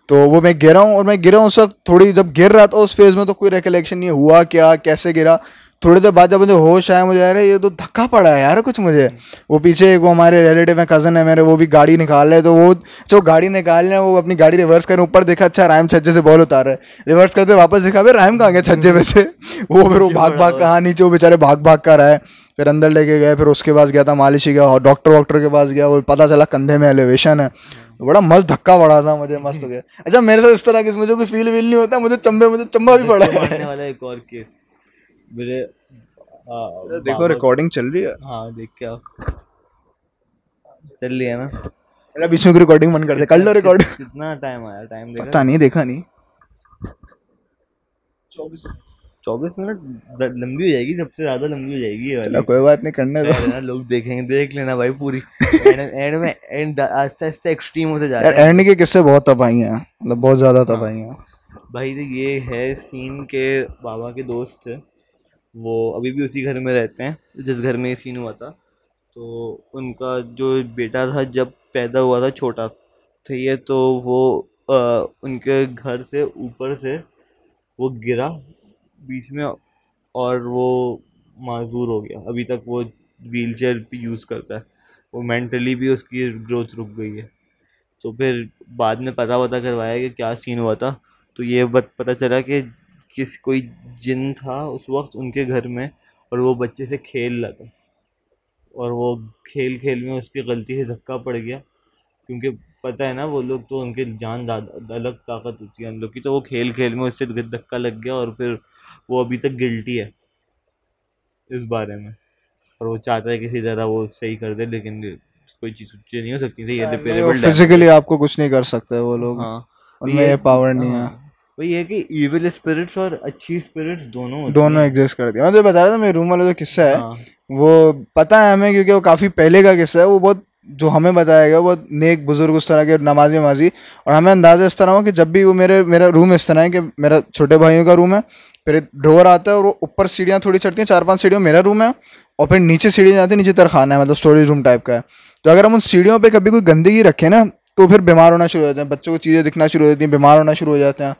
तो वो मैं गिरा हूँ और मैं गिरा हूँ उस वक्त थोड़ी जब गिर रहा था उस फेज़ में तो कोई रिकलेक्शन नहीं हुआ क्या कैसे गिरा थोड़ी देर बाद जब मुझे होश आया मुझे अरे ये तो धक्का पड़ा है यार कुछ मुझे वो पीछे एक वो हमारे रिलेटिव है कज़न है मेरे वो भी गाड़ी निकाल रहे तो वो जो गाड़ी निकाल रहे वो अपनी गाड़ी रिवर्स करें ऊपर देखा अच्छा रायम छज्जे से बॉल उतार है रिवर्स करते वापस देखा भाई रायम कहाँ गया छज्जे में से वो फिर वो भाग भाग कहा नीचे वो बेचारे भाग भाग कर है फिर अंदर लेके गए फिर उसके पास गया था मालिश गया और डॉक्टर वॉक्टर के पास गया वो पता चला कंधे में एलिवेशन है तो बड़ा मस्त धक्का पड़ा था मुझे मस्त हो गया अच्छा मेरे साथ इस तरह की मुझे कोई फील वील नहीं होता मुझे चंबे मुझे चंबा भी पड़ा है वाला एक और केस मेरे देखो रिकॉर्डिंग चल रही है हाँ देख क्या चल रही है ना मेरा बीच में रिकॉर्डिंग मन कर दे कर लो रिकॉर्ड कितना टाइम आया टाइम देखा पता नहीं देखा नहीं चौबीस मिनट लंबी हो जाएगी सबसे ज्यादा लंबी हो जाएगी ये वाली कोई बात नहीं करने दो लोग देखेंगे देख लेना भाई पूरी एंड में एंड आस्ते आस्ते एक्सट्रीम होते जा रहे है एंड के किस्से बहुत तबाही हैं मतलब बहुत ज्यादा तबाही हाँ। हैं भाई तो ये है सीन के बाबा के दोस्त थे वो अभी भी उसी घर में रहते हैं जिस घर में ये सीन हुआ था तो उनका जो बेटा था जब पैदा हुआ था छोटा थे ये तो वो आ, उनके घर से ऊपर से वो गिरा बीच में और वो मज़दूर हो गया अभी तक वो व्हील चेयर भी यूज़ करता है वो मेंटली भी उसकी ग्रोथ रुक गई है तो फिर बाद में पता वता करवाया कि क्या सीन हुआ था तो ये बत पता चला कि किस कोई जिन था उस वक्त उनके घर में और वो बच्चे से खेल रहा था और वो खेल खेल में उसकी गलती से धक्का पड़ गया क्योंकि पता है ना वो लोग तो उनके जान अलग ताकत होती है उन लोग की तो वो खेल खेल में उससे धक्का लग गया और फिर वो अभी तक गिल्टी है इस बारे में और वो चाहता है किसी तरह वो सही कर दे लेकिन कोई चीज़ नहीं हो सकती फिजिकली हाँ, आपको कुछ नहीं कर सकते वो लोग हाँ उनमें ये पावर नहीं हाँ। है वही है कि इविल स्पिरिट्स और अच्छी स्पिरिट्स दोनों दोनों एग्जिस्ट करती है मैं तो हाँ, बता रहा था मेरे रूम वाला जो किस्सा है हाँ। वो पता है हमें क्योंकि वो काफ़ी पहले का किस्सा है वो बहुत जो हमें बताया गया बहुत नेक बुजुर्ग उस तरह के नमाजी वमाजी और हमें अंदाजा इस तरह हो कि जब भी वो मेरे मेरा रूम इस तरह है कि मेरा छोटे भाइयों का रूम है फिर ढोर आता है और वो ऊपर सीढ़ियाँ थोड़ी चढ़ती हैं चार पांच सीढ़ियों मेरा रूम है और फिर नीचे सीढ़ियाँ जाती है नीचे तरखाना है मतलब स्टोरेज रूम टाइप का है तो अगर हम उन सीढ़ियों पर कभी कोई गंदगी रखें ना तो फिर बीमार होना शुरू हो जाते हैं बच्चों को चीज़ें दिखना शुरू हो जाती हैं बीमार होना शुरू हो जाते हैं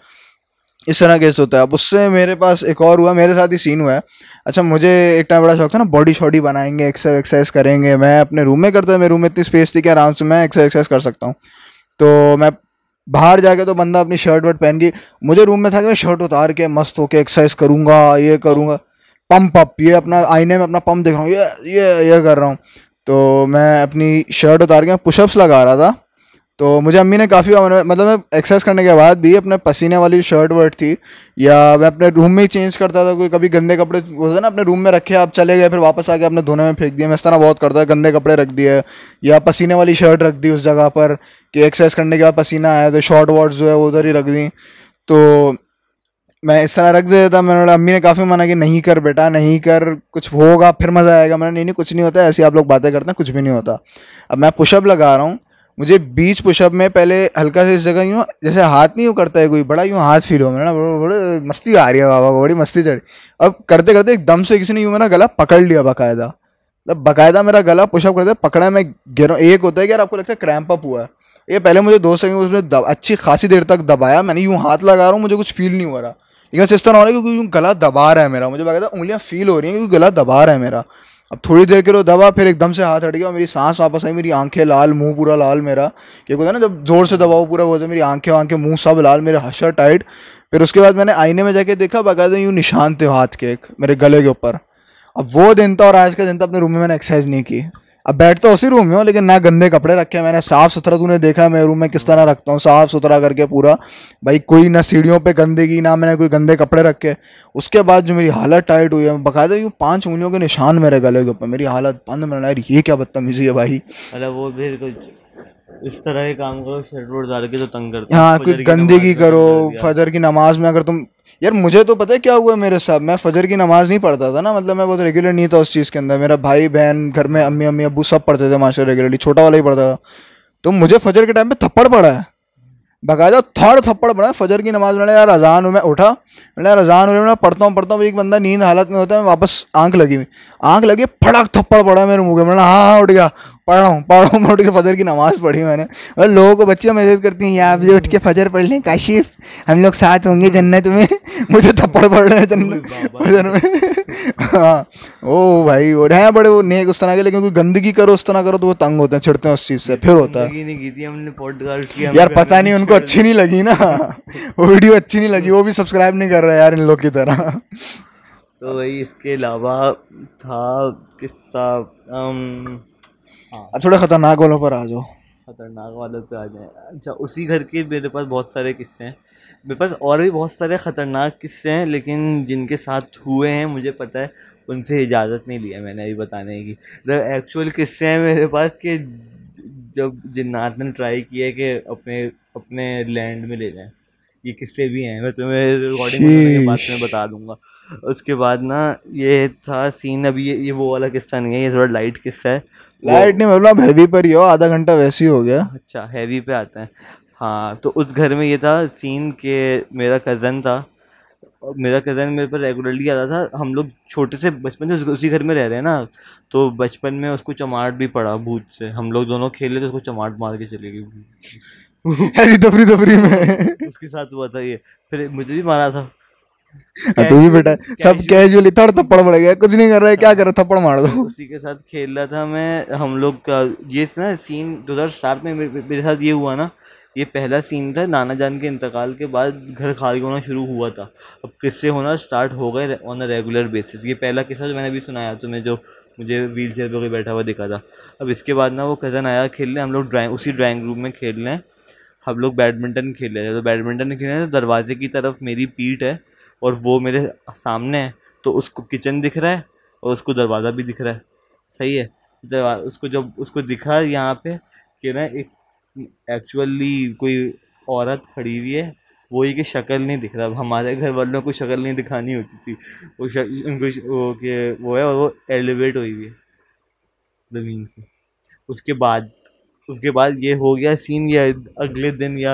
इस तरह केस होता है अब उससे मेरे पास एक और हुआ मेरे साथ ही सीन हुआ है अच्छा मुझे एक टाइम बड़ा शौक था ना बॉडी शॉडी बनाएंगे एक्सरसाइज एक्सरसाइज करेंगे मैं अपने रूम में करता था मेरे रूम में इतनी स्पेस थी कि आराम से मैं एक्सरसाइज एक्सरसाइज कर सकता हूँ तो मैं बाहर जाके तो बंदा अपनी शर्ट वर्ट पहन के मुझे रूम में था कि मैं शर्ट उतार के मस्त होके एक्सरसाइज करूँगा ये करूँगा पम्प अप ये अपना आईने में अपना पम्प देख रहा हूँ ये ये ये कर रहा हूँ तो मैं अपनी शर्ट उतार के पुशअप्स लगा रहा था तो मुझे अम्मी ने काफ़ी मतलब मैं एक्सरसाइज करने के बाद भी अपने पसीने वाली शर्ट वर्ट थी या मैं अपने रूम में ही चेंज करता था कोई कभी गंदे कपड़े होते ना अपने रूम में रखे आप चले गए फिर वापस आके अपने धोने में फेंक दिए मैं इस तरह बहुत करता था गंदे कपड़े रख दिए या पसीने वाली शर्ट रख दी उस जगह पर कि एक्सरसाइज करने के बाद पसीना आया तो शॉर्ट वर्ट जो है वो उधर ही रख दी तो मैं इस तरह रख देता था मैंने अम्मी ने काफ़ी मना कि नहीं कर बेटा नहीं कर कुछ होगा फिर मज़ा आएगा मैंने नहीं नहीं कुछ नहीं होता ऐसी आप लोग बातें करते हैं कुछ भी नहीं होता अब मैं पुशअप लगा रहा हूँ मुझे बीच पुशअप में पहले हल्का से इस जगह यूँ जैसे हाथ नहीं यूँ करता है कोई बड़ा यूँ हाथ फील हो मेरा बड़ा मस्ती आ रही है बाबा को बड़ी मस्ती चढ़ी अब करते करते एकदम से किसी ने यूँ मेरा गला पकड़ लिया बाकायदा मतलब बाकायदा मेरा गला पुशअप करते पकड़ा मैं गिरा एक होता है कि यार आपको लगता है क्रैम्प अप हुआ है ये पहले मुझे दोस्त ने उसने अच्छी खासी देर तक दबाया मैंने यूँ हाथ लगा रहा हूँ मुझे कुछ फील नहीं हो रहा लेकिन इस तरह हो रहा है क्योंकि यूँ गला दबा रहा है मेरा मुझे बाकायदा उंगलियाँ फील हो रही हैं क्योंकि गला दबा रहा है मेरा अब थोड़ी देर के लिए दबा फिर एकदम से हाथ हट गया और मेरी सांस वापस आई मेरी आंखें लाल मुंह पूरा लाल मेरा क्या होता है ना जब जोर से दबाओ पूरा बोलते मेरी आंखें आंखें मुंह सब लाल मेरे हशर टाइट फिर उसके बाद मैंने आईने में जाके देखा बाकायदा तो यूँ निशान थे हाथ के मेरे गले के ऊपर अब वो दिन था और आज का दिन था अपने रूम में मैंने एक्सरसाइज नहीं की अब बैठता तो उसी रूम में हो लेकिन ना गंदे कपड़े रखे मैंने साफ सुथरा तूने देखा मैं रूम में किस तरह रखता हूँ साफ सुथरा करके पूरा भाई कोई ना सीढ़ियों पे गंदगी ना मैंने कोई गंदे कपड़े रखे उसके बाद जो मेरी हालत टाइट हुई है बका दे पांच उंगलियों के निशान मेरे गले के ऊपर मेरी हालत बंद मैंने यार ये क्या बदतमीजी है भाई अरे वो भी इस तरह के काम करो शर्ट वोट डाल के तो तंग करते हाँ कोई गंदगी करो फजर की नमाज में अगर तुम यार मुझे तो पता है क्या हुआ मेरे साथ मैं फजर की नमाज़ नहीं पढ़ता था ना मतलब मैं बहुत रेगुलर नहीं था उस चीज़ के अंदर मेरा भाई बहन घर में अम्मी अम्मी अबू सब पढ़ते थे माशा रेगुलरली छोटा वाला ही पढ़ता था तो मुझे फजर के टाइम पे थप्पड़ पड़ा है बकायदा थर्ड थप्पड़ पड़ा है फजर की नमाज़ मैंने यार अजान मैं उठा मैंने यार अजान हुई मैं पढ़ता हूँ पढ़ता हूँ एक बंदा नींद हालत में होता है मैं वापस आंख लगी हुई आंख लगी फटाक थप्पड़ पड़ा मेरे मुँह के मैंने हाँ हाँ उठ गया पढ़ रहा हूँ पढ़ रहा हूँ उठ के फजर की नमाज़ पढ़ी मैंने और लोगों को बच्चियाँ मैसेज करती हैं यार मुझे उठ के फजर पढ़ लें काशिफ हम लोग साथ होंगे जन्नत में मुझे थप्पड़ पड़ रहे हैं जन्नत फजर में हाँ ओ भाई वो हैं बड़े वो नेक उस तरह के लेकिन कोई गंदगी करो उस तरह करो तो वो तंग होते हैं छिड़ते हैं उस चीज़ से फिर होता है यार पता नहीं उनको अच्छी नहीं लगी ना वो वीडियो अच्छी नहीं लगी वो भी सब्सक्राइब नहीं कर रहा यार इन लोग की तरह तो वही इसके अलावा था किस्सा um, हाँ थोड़ा ख़तरनाक वालों पर आ जाओ ख़तरनाक वालों पर आ जाए अच्छा उसी घर के मेरे पास बहुत सारे किस्से हैं मेरे पास और भी बहुत सारे ख़तरनाक किस्से हैं लेकिन जिनके साथ हुए हैं मुझे पता है उनसे इजाज़त नहीं लिया मैंने अभी बताने की एक्चुअल किस्से हैं मेरे पास कि जब जिन्नात ने ट्राई किया कि अपने अपने लैंड में ले जाएँ ये किससे भी हैं मैं तुम्हें रिकॉर्डिंग के बाद में बता दूंगा उसके बाद ना ये था सीन अभी ये, ये वो वाला किस्सा नहीं है ये थोड़ा लाइट किस्सा है लाइट नहीं मतलब हैवी पर ही हो आधा घंटा वैसे ही हो गया अच्छा हैवी पे आते हैं हाँ तो उस घर में ये था सीन के मेरा कज़न था मेरा कज़न मेरे पर रेगुलरली आता था हम लोग छोटे से बचपन से उसी घर में रह रहे हैं ना तो बचपन में उसको चमाट भी पड़ा भूत से हम लोग दोनों खेले तो उसको चमाट मार के चले गए अभी दफरी दफरी में उसके साथ हुआ था ये फिर मुझे भी मारा था हाँ, तू भी बेटा सब कैजुअली थोड़ा थप्पड़ पड़ गया कुछ नहीं कर रहा है क्या हाँ। कर रहा थप्पड़ मार दो उसी के साथ खेल रहा था मैं हम लोग का ये ना सीन दो हजार सात में मेरे साथ ये हुआ ना ये पहला सीन था नाना जान के इंतकाल के बाद घर खाली होना शुरू हुआ था अब किससे होना स्टार्ट हो गए ऑन अ रेगुलर बेसिस ये पहला किस्सा जो मैंने अभी सुनाया तुम्हें तो जो मुझे व्हील चेयर पर बैठा हुआ दिखा था अब इसके बाद ना वो कज़न आया खेलने हम लोग ड्राइंग उसी ड्राइंग रूम में खेल रहे हैं हम लोग बैडमिंटन खेल रहे थे तो बैडमिंटन खेल रहे थे तो दरवाजे की तरफ मेरी पीठ है और वो मेरे सामने है तो उसको किचन दिख रहा है और उसको दरवाज़ा भी दिख रहा है सही है उसको जब उसको दिखा यहाँ पे कि ना एक एक्चुअली कोई औरत खड़ी हुई है वो ही की शक्ल नहीं दिख रहा हमारे घर वालों को शक्ल नहीं दिखानी होती थी वो उनको वो के वो है और वो एलिवेट हुई हुई है ज़मीन से उसके बाद उसके बाद ये हो गया सीन या अगले दिन या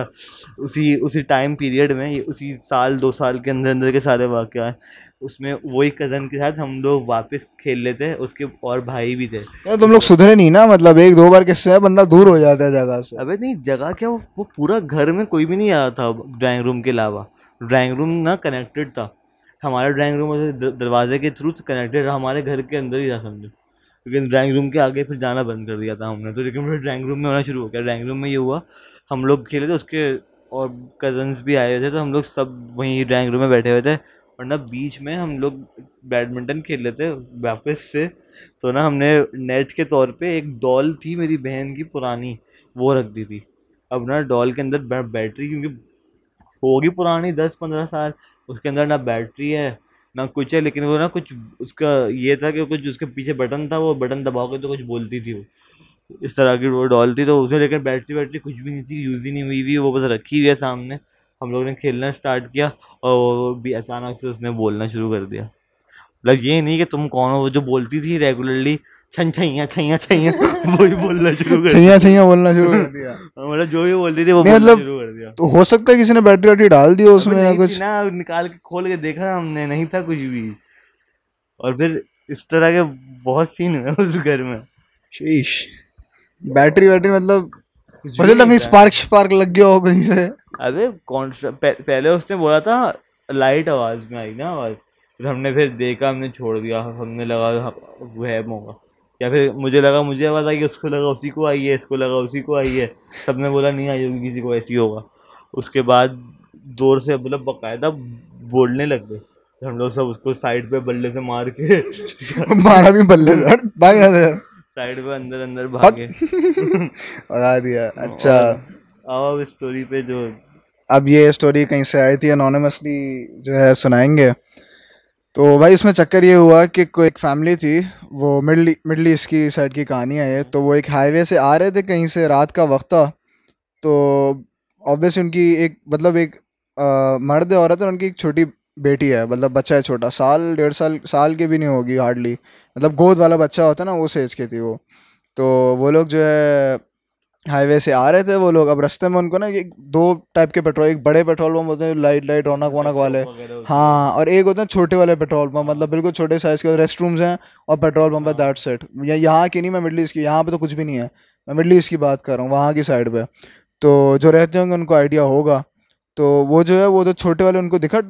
उसी उसी टाइम पीरियड में उसी साल दो साल के अंदर अंदर के सारे वाक़ हैं उसमें वही कज़न के साथ हम लोग वापस खेल लेते हैं उसके और भाई भी थे यार तुम लोग सुधरे नहीं ना मतलब एक दो बार किससे बंदा दूर हो जाता है जगह से अबे नहीं जगह क्या वो, पूरा घर में कोई भी नहीं आया था ड्राइंग रूम के अलावा ड्राइंग रूम ना कनेक्टेड था हमारा ड्राइंग रूम दरवाजे के थ्रू कनेक्टेड हमारे घर के अंदर ही था समझो लेकिन ड्राइंग रूम के आगे फिर जाना बंद कर दिया था हमने तो लेकिन फिर ड्राइंग रूम में होना शुरू हो गया ड्राइंग रूम में ये हुआ हम लोग खेले थे उसके और कजन्स भी आए हुए थे तो हम लोग सब वहीं ड्राइंग रूम में बैठे हुए थे और ना बीच में हम लोग बैडमिंटन खेल लेते वापस से तो ना हमने नेट के तौर पे एक डॉल थी मेरी बहन की पुरानी वो रख दी थी अब ना डॉल के अंदर बैटरी क्योंकि होगी पुरानी दस पंद्रह साल उसके अंदर ना बैटरी है ना कुछ है लेकिन वो ना कुछ उसका ये था कि कुछ उसके पीछे बटन था वो बटन दबा के तो कुछ बोलती थी वो इस तरह की वो डॉल थी तो उसमें लेकिन बैटरी वैटरी कुछ भी नहीं थी यूज़ ही नहीं हुई थी वो बस रखी हुई है सामने हम लोग ने खेलना स्टार्ट किया और वो भी अचानक से उसने बोलना शुरू कर दिया मतलब ये नहीं कि तुम कौन हो वो जो बोलती थी रेगुलरली छैया छैया बोलना शुरू कर दिया हाँ, मतलब जो भी बोलती थी वो मतलब शुरू कर दिया तो हो सकता है किसी ने बैटरी वैटरी डाल दी उसमें या कुछ ना निकाल के खोल के देखा हमने नहीं था कुछ भी और फिर इस तरह के बहुत सीन हुए उस घर में शीश बैटरी वैटरी मतलब मुझे लगा स्पार्क स्पार्क लग गया हो कहीं से अरे कौन पहले उसने बोला था लाइट आवाज में आई ना आवाज फिर हमने फिर देखा हमने छोड़ दिया हमने लगा वहम होगा या फिर मुझे लगा मुझे आवाज़ आई उसको लगा उसी को आई है इसको लगा उसी को आई है सब ने बोला नहीं आई होगी किसी को ऐसी होगा उसके बाद ज़ोर से मतलब बाकायदा बोलने लग गए हम लोग सब उसको साइड पे बल्ले से मार के मारा भी बल्ले भाग साइड पे अंदर अंदर भागे भगा दिया अच्छा अब स्टोरी पे जो अब ये स्टोरी कहीं से आई थी अनोनमसली जो है सुनाएंगे तो भाई इसमें चक्कर ये हुआ कि कोई एक फैमिली थी वो मिडल मिडल ईस्ट की साइड की कहानी है ये तो वो एक हाईवे से आ रहे थे कहीं से रात का वक्त था तो ऑब्वियसली उनकी एक मतलब एक आ, मर्द औरत और उनकी एक छोटी बेटी है मतलब बच्चा है छोटा साल डेढ़ साल साल की भी नहीं होगी हार्डली मतलब गोद वाला बच्चा होता ना उस एज की थी वो तो वो लोग जो है हाईवे से आ रहे थे वो लोग अब रास्ते में उनको ना एक दो टाइप के पेट्रोल एक बड़े पेट्रोल पम्प होते हैं लाइट लाइट रौनक वौनक वाले हाँ और एक होते हैं छोटे वाले पेट्रोल पम्प मतलब बिल्कुल छोटे साइज़ के रेस्ट रूम्स हैं और पेट्रोल पम्प है दैट हाँ। सेट यहाँ की नहीं मैं मिडल ईस्ट की यहाँ पर तो कुछ भी नहीं है मैं मिडल ईस्ट की बात कर रहा हूँ वहाँ की साइड पर तो जो रहते होंगे उनको आइडिया होगा तो वो जो है वो जो तो छोटे वाले उनको दिखा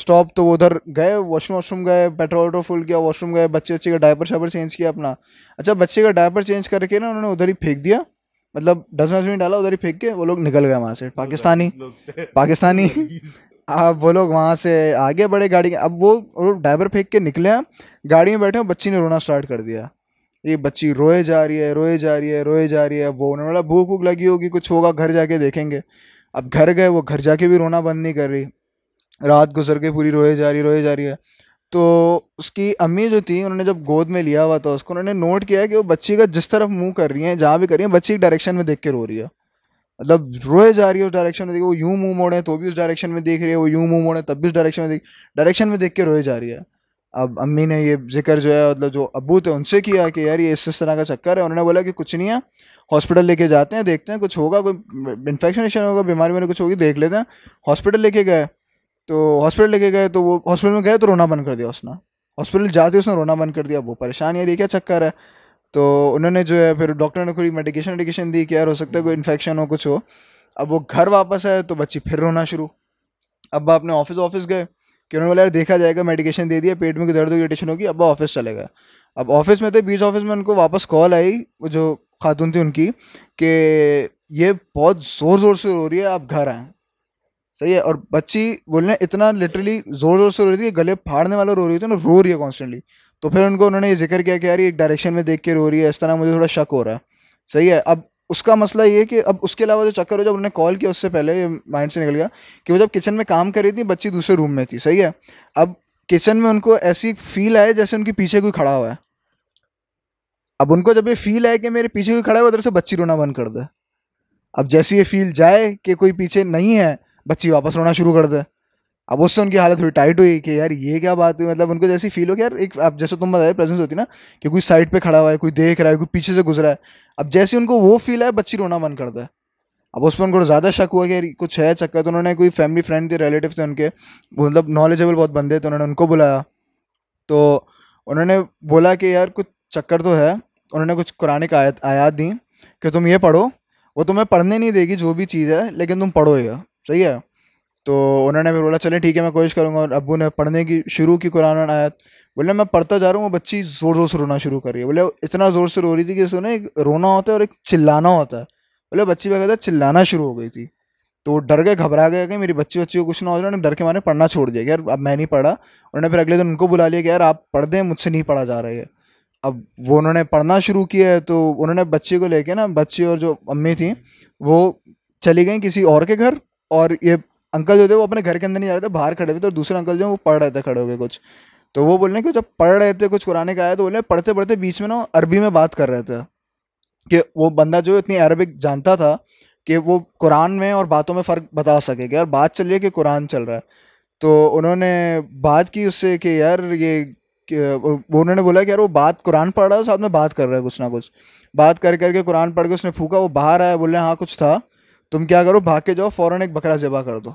स्टॉप तो वो उधर गए वॉशरूम वॉशरूम गए पेट्रोल वेट्रोल फुल किया वॉशरूम गए बच्चे अच्छे का डायपर शाइपर चेंज किया अपना अच्छा बच्चे का डायपर चेंज करके ना उन्होंने उधर ही फेंक दिया मतलब डस्टबिन डस्टबिन डाला उधर ही फेंक के वो लोग निकल गए वहाँ से पाकिस्तानी पाकिस्तानी अब वो लोग वहाँ से आगे बढ़े गाड़ी के अब वो ड्राइवर फेंक के निकले हैं गाड़ी में बैठे बच्ची ने रोना स्टार्ट कर दिया ये बच्ची रोए जा रही है रोए जा रही है रोए जा रही है वो उन्होंने बोला भूख वूख लगी होगी कुछ होगा घर जाके देखेंगे अब घर गए वो घर जाके भी रोना बंद नहीं कर रही रात गुजर के पूरी रोए जा रही रोए जा रही है तो उसकी अम्मी जो थी उन्होंने जब गोद में लिया हुआ था उसको उन्होंने नोट किया कि वो बच्ची का जिस तरफ मुंह कर रही है जहाँ भी कर रही है बच्ची डायरेक्शन में देख के रो रही है मतलब रोए जा रही है उस डायरेक्शन में देखिए वो यूँ मुंह मोड़े तो भी उस डायरेक्शन में देख रही है वो यूँ मुंह मोड़े तब भी उस डायरेक्शन में देख डायरेक्शन में देख के रोए जा रही है अब अम्मी ने ये जिक्र जो है मतलब जो अबू थे उनसे किया कि यार ये इस इस तरह का चक्कर है उन्होंने बोला कि कुछ नहीं है हॉस्पिटल लेके जाते हैं देखते हैं कुछ होगा कोई इन्फेक्शन होगा बीमारी में कुछ होगी देख लेते हैं हॉस्पिटल लेके गए तो हॉस्पिटल लेके गए तो वो हॉस्पिटल में गए तो रोना बंद कर दिया उसने हॉस्पिटल जाते उसने रोना बंद कर दिया वो परेशान यार ये क्या चक्कर है तो उन्होंने जो है फिर डॉक्टर ने थोड़ी मेडिकेशन वेडिकेशन दी कि यार हो सकता है कोई इन्फेक्शन हो कुछ हो अब वो घर वापस आए तो बच्ची फिर रोना शुरू अब अपने ऑफिस ऑफिस गए कि उन्होंने बोला यार देखा जाएगा मेडिकेशन दे दिया पेट में कोई दर्द इरीटेशन होगी अब ऑफिस चले गए अब ऑफिस में थे बीच ऑफिस में उनको वापस कॉल आई वो जो खातून थी उनकी कि ये बहुत ज़ोर ज़ोर से रो रही है आप घर आएँ सही है और बच्ची बोलने इतना लिटरली जोर जोर से रो रही थी गले फाड़ने वाला रो रही थी ना रो रही है कॉन्स्टेंटली तो फिर उनको उन्होंने ये जिक्र किया कि यार ये एक डायरेक्शन में देख के रो रही है इस तरह मुझे थोड़ा शक हो रहा है सही है अब उसका मसला ये है कि अब उसके अलावा जो चक्कर हो जब उन्होंने कॉल किया उससे पहले ये माइंड से निकल गया कि वो जब किचन में काम कर रही थी बच्ची दूसरे रूम में थी सही है अब किचन में उनको ऐसी फील आए जैसे उनके पीछे कोई खड़ा हुआ है अब उनको जब ये फील आए कि मेरे पीछे कोई खड़ा हुआ उधर से बच्ची रोना बंद कर दे अब जैसी ये फील जाए कि कोई पीछे नहीं है बच्ची वापस रोना शुरू कर दे अब उससे उनकी हालत थोड़ी टाइट हुई कि यार ये क्या बात हुई मतलब उनको जैसी फील हो कि यार एक आप जैसे तुम बताए प्रेजेंस होती ना कि कोई साइड पे खड़ा हुआ है कोई देख रहा है कोई पीछे से गुजरा है अब जैसे उनको वो फील है बच्ची रोना मन करता है अब उस पर उनको ज़्यादा शक हुआ कि यार कुछ है चक्कर तो उन्होंने कोई फैमिली फ्रेंड थे रिलेटिव थे उनके मतलब नॉलेजेबल बहुत बंदे तो उन्होंने उनको बुलाया तो उन्होंने बोला कि यार कुछ चक्कर तो है उन्होंने कुछ कुरानिक आयत आयात दी कि तुम ये पढ़ो वो तुम्हें पढ़ने नहीं देगी जो भी चीज़ है लेकिन तुम पढ़ो यार सही है तो उन्होंने फिर बोला चले ठीक है मैं कोशिश करूँगा और अबू ने पढ़ने की शुरू की कुरान आयत बोले मैं पढ़ता जा रहा हूँ वो बच्ची ज़ोर ज़ोर से रोना शुरू कर रही है बोले इतना ज़ोर से रो रही थी कि उसने एक रोना होता है और एक चिल्लाना होता है बोले बच्ची कहता चिल्लाना शुरू हो गई थी तो डर गए घबरा गए कि मेरी बच्ची बच्ची को कुछ ना हो जाए उन्होंने डर के मारे पढ़ना छोड़ दिया यार अब मैं नहीं पढ़ा उन्होंने फिर अगले दिन उनको बुला लिया कि यार आप पढ़ दें मुझसे नहीं पढ़ा जा रहा है अब वो उन्होंने पढ़ना शुरू किया है तो उन्होंने बच्चे को लेके ना बच्ची और जो अम्मी थी वो चली गई किसी और के घर और ये अंकल जो थे वो अपने घर के अंदर नहीं जा रहे थे बाहर खड़े हुए थे और दूसरे अंकल जो वो पढ़ रहे थे खड़े गए कुछ तो वो बोल रहे हैं कि जब पढ़ रहे थे कुछ कुरान का आया तो बोले पढ़ते पढ़ते बीच में ना अरबी में बात कर रहे थे कि वो बंदा जो इतनी अरबिक जानता था कि वो कुरान में और बातों में फ़र्क बता सकेगा और बात चल रही है कि कुरान चल रहा है तो उन्होंने बात की उससे कि यार ये वो उन्होंने बोला कि यार वो बात कुरान पढ़ रहा है साथ में बात कर रहा है कुछ ना कुछ बात कर करके कुरान पढ़ के उसने फूका वो बाहर आया बोले हाँ कुछ था तुम क्या करो भाग के जाओ फ़ौरन एक बकरा ज़बा कर दो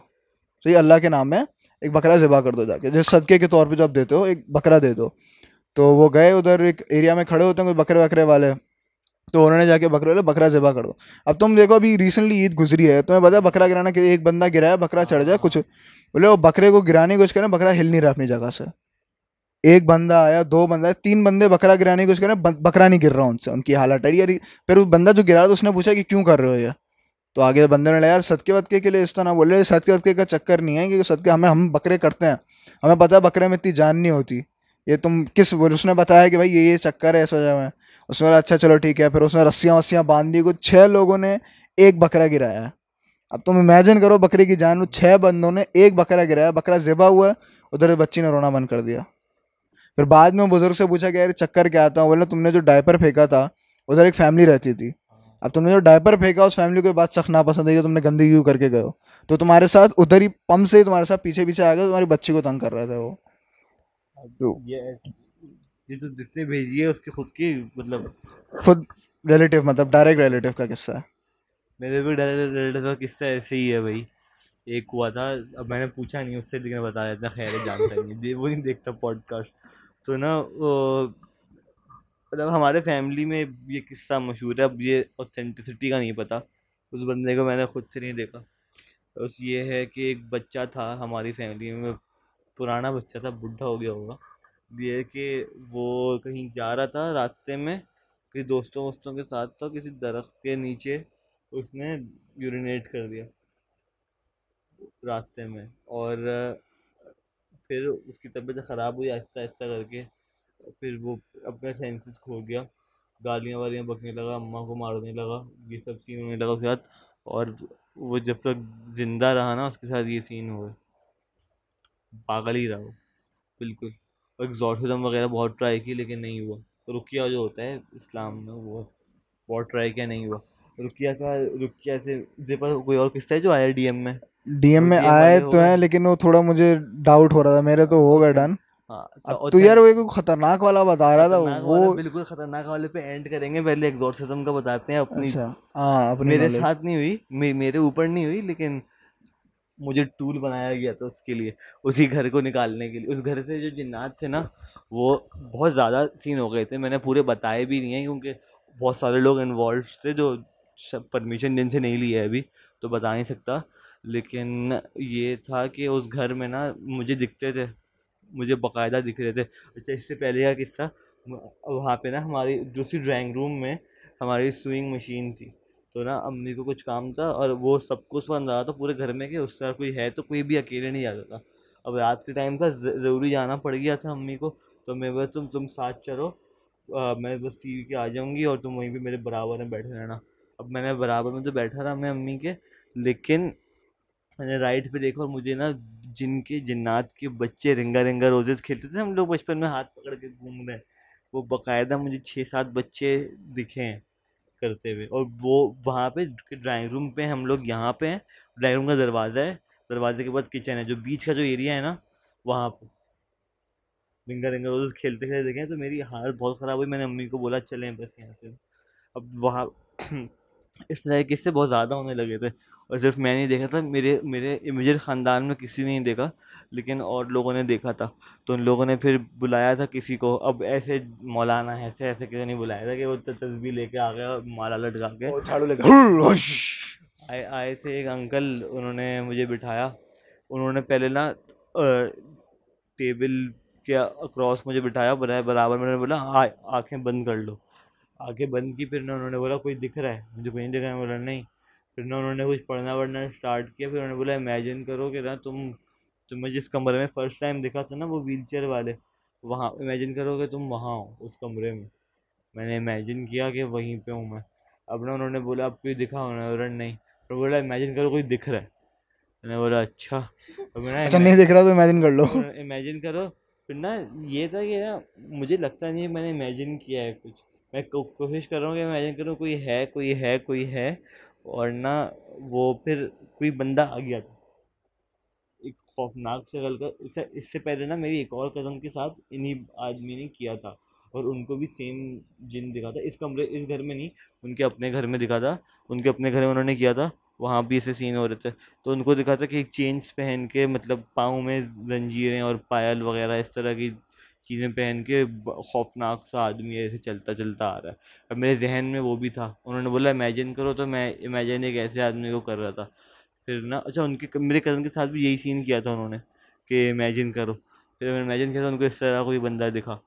तो ये अल्लाह के नाम में एक बकरा ज़बा कर दो जाके जैसे सदके के तौर पे जो आप देते हो एक बकरा दे दो तो वो गए उधर एक एरिया में खड़े होते हैं कोई बकरे वकरे वाले तो उन्होंने जाके बकरे वाले बकरा ज़बा कर दो अब तुम देखो अभी रिसेंटली ईद गुजरी है तुम्हें पता बकरा गिराना कि एक बंदा गिराया बकरा चढ़ जाए कुछ बोले वो बकरे को गिराने की कुछ करें बकरा हिल नहीं रहा अपनी जगह से एक बंदा आया दो बंदा आया तीन बंदे बकरा गिराने की कुछ करें बकरा नहीं गिर रहा उनसे उनकी हालत अड़ी फिर वो बंदा जो गिरा था उसने पूछा कि क्यों कर रहे हो यार तो आगे बंदे ने यार सदके वदके के लिए इस तरह बोले सदके वदके का चक्कर नहीं है क्योंकि सदके हमें हम बकरे करते हैं हमें पता है बकरे में इतनी जान नहीं होती ये तुम किस उसने बताया कि भाई ये ये चक्कर है इस वजह में उसने बोला अच्छा चलो ठीक है फिर उसने रस्सियाँ वस्सियाँ बांध दी कुछ छः लोगों ने एक बकरा गिराया है अब तुम इमेजिन करो बकरे की जान छः बंदों ने एक बकरा गिराया बकरा जिबा हुआ उधर बच्ची ने रोना बंद कर दिया फिर बाद में बुजुर्ग से पूछा गया यार चक्कर क्या आता हूँ बोले तुमने जो डायपर फेंका था उधर एक फैमिली रहती थी अब तुमने जो डायपर फेंका उस फैमिली को बात सख नापसंद है कि तुमने गंदगी क्यों करके गए तो तुम्हारे साथ उधर ही पंप से तुम्हारे साथ पीछे पीछे आ गया तुम्हारी बच्ची को तंग कर रहा था वो तो ये ये तो जिसने भेजी है उसके खुद की मतलब खुद रिलेटिव मतलब डायरेक्ट रिलेटिव का किस्सा है मेरे भी डायरेक्ट रिलेटिव का किस्सा ऐसे ही है भाई एक हुआ था अब मैंने पूछा नहीं उससे लेकिन बताया इतना खैर जानता नहीं वो नहीं देखता पॉडकास्ट तो ना मतलब हमारे फैमिली में ये किस्सा मशहूर है अब ये ऑथेंटिसिटी का नहीं पता उस बंदे को मैंने खुद से नहीं देखा उस ये है कि एक बच्चा था हमारी फैमिली में पुराना बच्चा था बुढ़ा हो गया होगा ये कि वो कहीं जा रहा था रास्ते में किसी दोस्तों वोस्तों के साथ था किसी दरख्त के नीचे उसने यूरिनेट कर दिया रास्ते में और फिर उसकी तबीयत ख़राब हुई आहिस्ता आहिस्ता करके फिर वो अपना सेंसेस खो गया गालियाँ वालियाँ बकने लगा अम्मा को मारने लगा ये सब सीन होने लगा उसके साथ और वो जब तक ज़िंदा रहा ना उसके साथ ये सीन हुए पागल ही रहा वो बिल्कुल एग्जॉर्सिज्म वगैरह बहुत ट्राई की लेकिन नहीं हुआ रुकिया जो होता है इस्लाम में वो बहुत ट्राई किया नहीं हुआ रुकिया का रुकिया से पास कोई और किस्सा है जो आया डीएम में डीएम में आए तो हैं लेकिन वो थोड़ा मुझे डाउट हो रहा था मेरे तो हो गया डन हाँ, तो यार वो खतरनाक वाला बता रहा था वो बिल्कुल खतरनाक वाले पे एंड करेंगे पहले एग्जॉर्सिज्म का बताते हैं अपनी अच्छा, हाँ, अपनी मेरे साथ नहीं हुई मेरे ऊपर नहीं हुई लेकिन मुझे टूल बनाया गया था उसके लिए उसी घर को निकालने के लिए उस घर से जो जिन्नात थे ना वो बहुत ज़्यादा सीन हो गए थे मैंने पूरे बताए भी नहीं है क्योंकि बहुत सारे लोग इन्वॉल्व थे जो परमिशन जिनसे नहीं लिया है अभी तो बता नहीं सकता लेकिन ये था कि उस घर में ना मुझे दिखते थे मुझे बाकायदा दिख रहे थे अच्छा इससे पहले का किस्सा वहाँ पे ना हमारी दूसरी ड्राइंग रूम में हमारी सुइंग मशीन थी तो ना अम्मी को कुछ काम था और वो सब कुछ उसको रहा था पूरे घर में कि उसका कोई है तो कोई भी अकेले नहीं जाता था अब रात के टाइम था ज़रूरी जाना पड़ गया था अम्मी को तो मैं बस तुम तुम साथ चलो आ, मैं बस सी के आ जाऊँगी और तुम वहीं पर मेरे बराबर में बैठे रहना अब मैंने बराबर में तो बैठा रहा मैं अम्मी के लेकिन मैंने राइट पे देखा और मुझे ना जिनके जन्नात के बच्चे रंगा रंगा रोजेज़ खेलते थे हम लोग बचपन में हाथ पकड़ के घूम रहे वो बाकायदा मुझे छः सात बच्चे दिखे हैं करते हुए और वो वहाँ पे ड्राइंग रूम पे हम लोग यहाँ पे हैं ड्राइंग रूम का दरवाज़ा है दरवाजे के बाद किचन है जो बीच का जो एरिया है ना वहाँ पर रिंगा रिंगा रोज खेलते खेलते देखें तो मेरी हालत बहुत ख़राब हुई मैंने मम्मी को बोला चलें बस यहाँ से अब वहाँ इस तरह के किस्से बहुत ज़्यादा होने लगे थे और सिर्फ मैंने ही देखा था मेरे मेरे इमेजर ख़ानदान में किसी ने नहीं देखा लेकिन और लोगों ने देखा था तो उन लोगों ने फिर बुलाया था किसी को अब ऐसे मौलाना ऐसे ऐसे किसी ने बुलाया था कि वो तस्वीर लेके आ गया माला लटका के झाड़ू आए आए थे एक अंकल उन्होंने मुझे बिठाया उन्होंने पहले ना टेबल के अक्रॉस मुझे बिठाया बराबर मैंने बोला आँखें बंद कर लो आगे बंद की फिर ना उन्होंने बोला कोई दिख रहा है मुझे कहीं दिख रहा है बोला नहीं फिर ना उन्होंने कुछ पढ़ना वढ़ना स्टार्ट किया फिर उन्होंने बोला इमेजिन करो कि ना तुम तुम्हें जिस कमरे में फ़र्स्ट टाइम दिखा था ना वो व्हील चेयर वाले वहाँ इमेजिन करो कि तुम वहाँ हो उस कमरे में मैंने इमेजिन किया कि वहीं पे हूँ मैं अब ना उन्होंने बोला अब कोई दिखा उन्होंने बोला नहीं फिर बोला इमेजिन करो कोई दिख रहा है मैंने बोला अच्छा तो मैंने अच्छा नहीं दिख रहा तो इमेजिन कर लो इमेजिन करो फिर ना ये था कि ना मुझे लगता नहीं है मैंने इमेजिन किया है कुछ मैं कोशिश कर रहा हूँ कि इमेजिन करूँ कोई है कोई है कोई है और ना वो फिर कोई बंदा आ गया था एक खौफनाक शक्ल का अच्छा इससे पहले ना मेरी एक और कज़न के साथ इन्हीं आदमी ने किया था और उनको भी सेम जिन दिखा था इस कमरे इस घर में नहीं उनके अपने घर में दिखा था उनके अपने घर में उन्होंने किया था वहाँ भी ऐसे सीन हो रहे थे तो उनको दिखा था कि एक चेन्स पहन के मतलब पाँव में जंजीरें और पायल वगैरह इस तरह की चीज़ें पहन के खौफनाक सा आदमी ऐसे चलता चलता आ रहा है अब मेरे जहन में वो भी था उन्होंने बोला इमेजिन करो तो मैं इमेजिन एक ऐसे आदमी को कर रहा था फिर ना अच्छा उनके मेरे कज़न के साथ भी यही सीन किया था उन्होंने कि इमेजिन करो फिर मैंने इमेजिन किया था उनको इस तरह कोई बंदा दिखा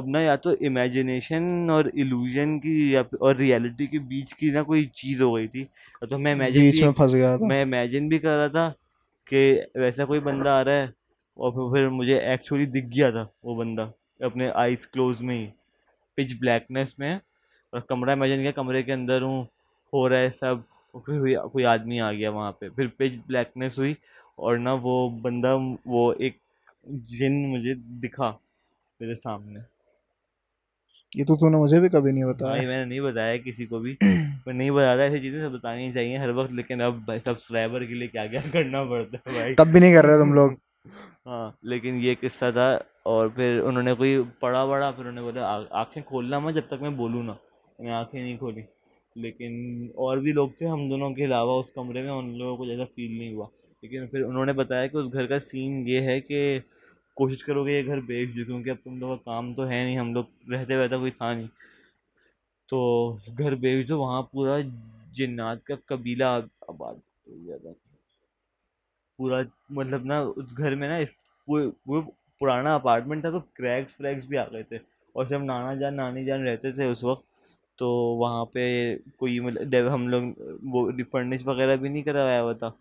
अब ना या तो इमेजिनेशन और इल्यूजन की या और रियलिटी के बीच की ना कोई चीज़ हो गई थी तो मैं इमेजिन फंस गया था मैं इमेजिन भी कर रहा था कि वैसा कोई बंदा आ रहा है और फिर मुझे एक्चुअली दिख गया था वो बंदा अपने आइस क्लोज में ही पिच ब्लैकनेस में और कमरा इमेजिन किया कमरे के अंदर हूँ हो रहा है सब फिर कोई आदमी आ गया वहाँ पे फिर पिच ब्लैकनेस हुई और ना वो बंदा वो एक जिन मुझे दिखा मेरे सामने ये तो तूने मुझे भी कभी नहीं बताया नहीं मैंने नहीं बताया किसी को भी मैं नहीं बताता ऐसी चीज़ें सब बतानी चाहिए हर वक्त लेकिन अब सब्सक्राइबर के लिए क्या क्या करना पड़ता है भाई तब भी नहीं कर रहे तुम लोग हाँ लेकिन ये किस्सा था और फिर उन्होंने कोई पढ़ा बड़ा फिर उन्होंने बोला आँखें खोलना मैं जब तक मैं बोलूँ ना मैंने आँखें नहीं खोली लेकिन और भी लोग थे हम दोनों के अलावा उस कमरे में उन लोगों को ज़्यादा फील नहीं हुआ लेकिन फिर उन्होंने बताया कि उस घर का सीन ये है कि कोशिश करोगे ये घर बेच दो क्योंकि अब तुम लोग का काम तो है नहीं हम लोग रहते रहते कोई था नहीं तो घर बेच दो वहाँ पूरा जिन्नात का कबीला आबाद हो गया था पूरा मतलब ना उस घर में ना इस वो वो पुराना अपार्टमेंट था तो क्रैक्स व्रैक्स भी आ गए थे और जब नाना जान नानी जान रहते थे उस वक्त तो वहाँ पे कोई मतलब हम लोग वो रिफर्निश वगैरह भी नहीं करवाया हुआ था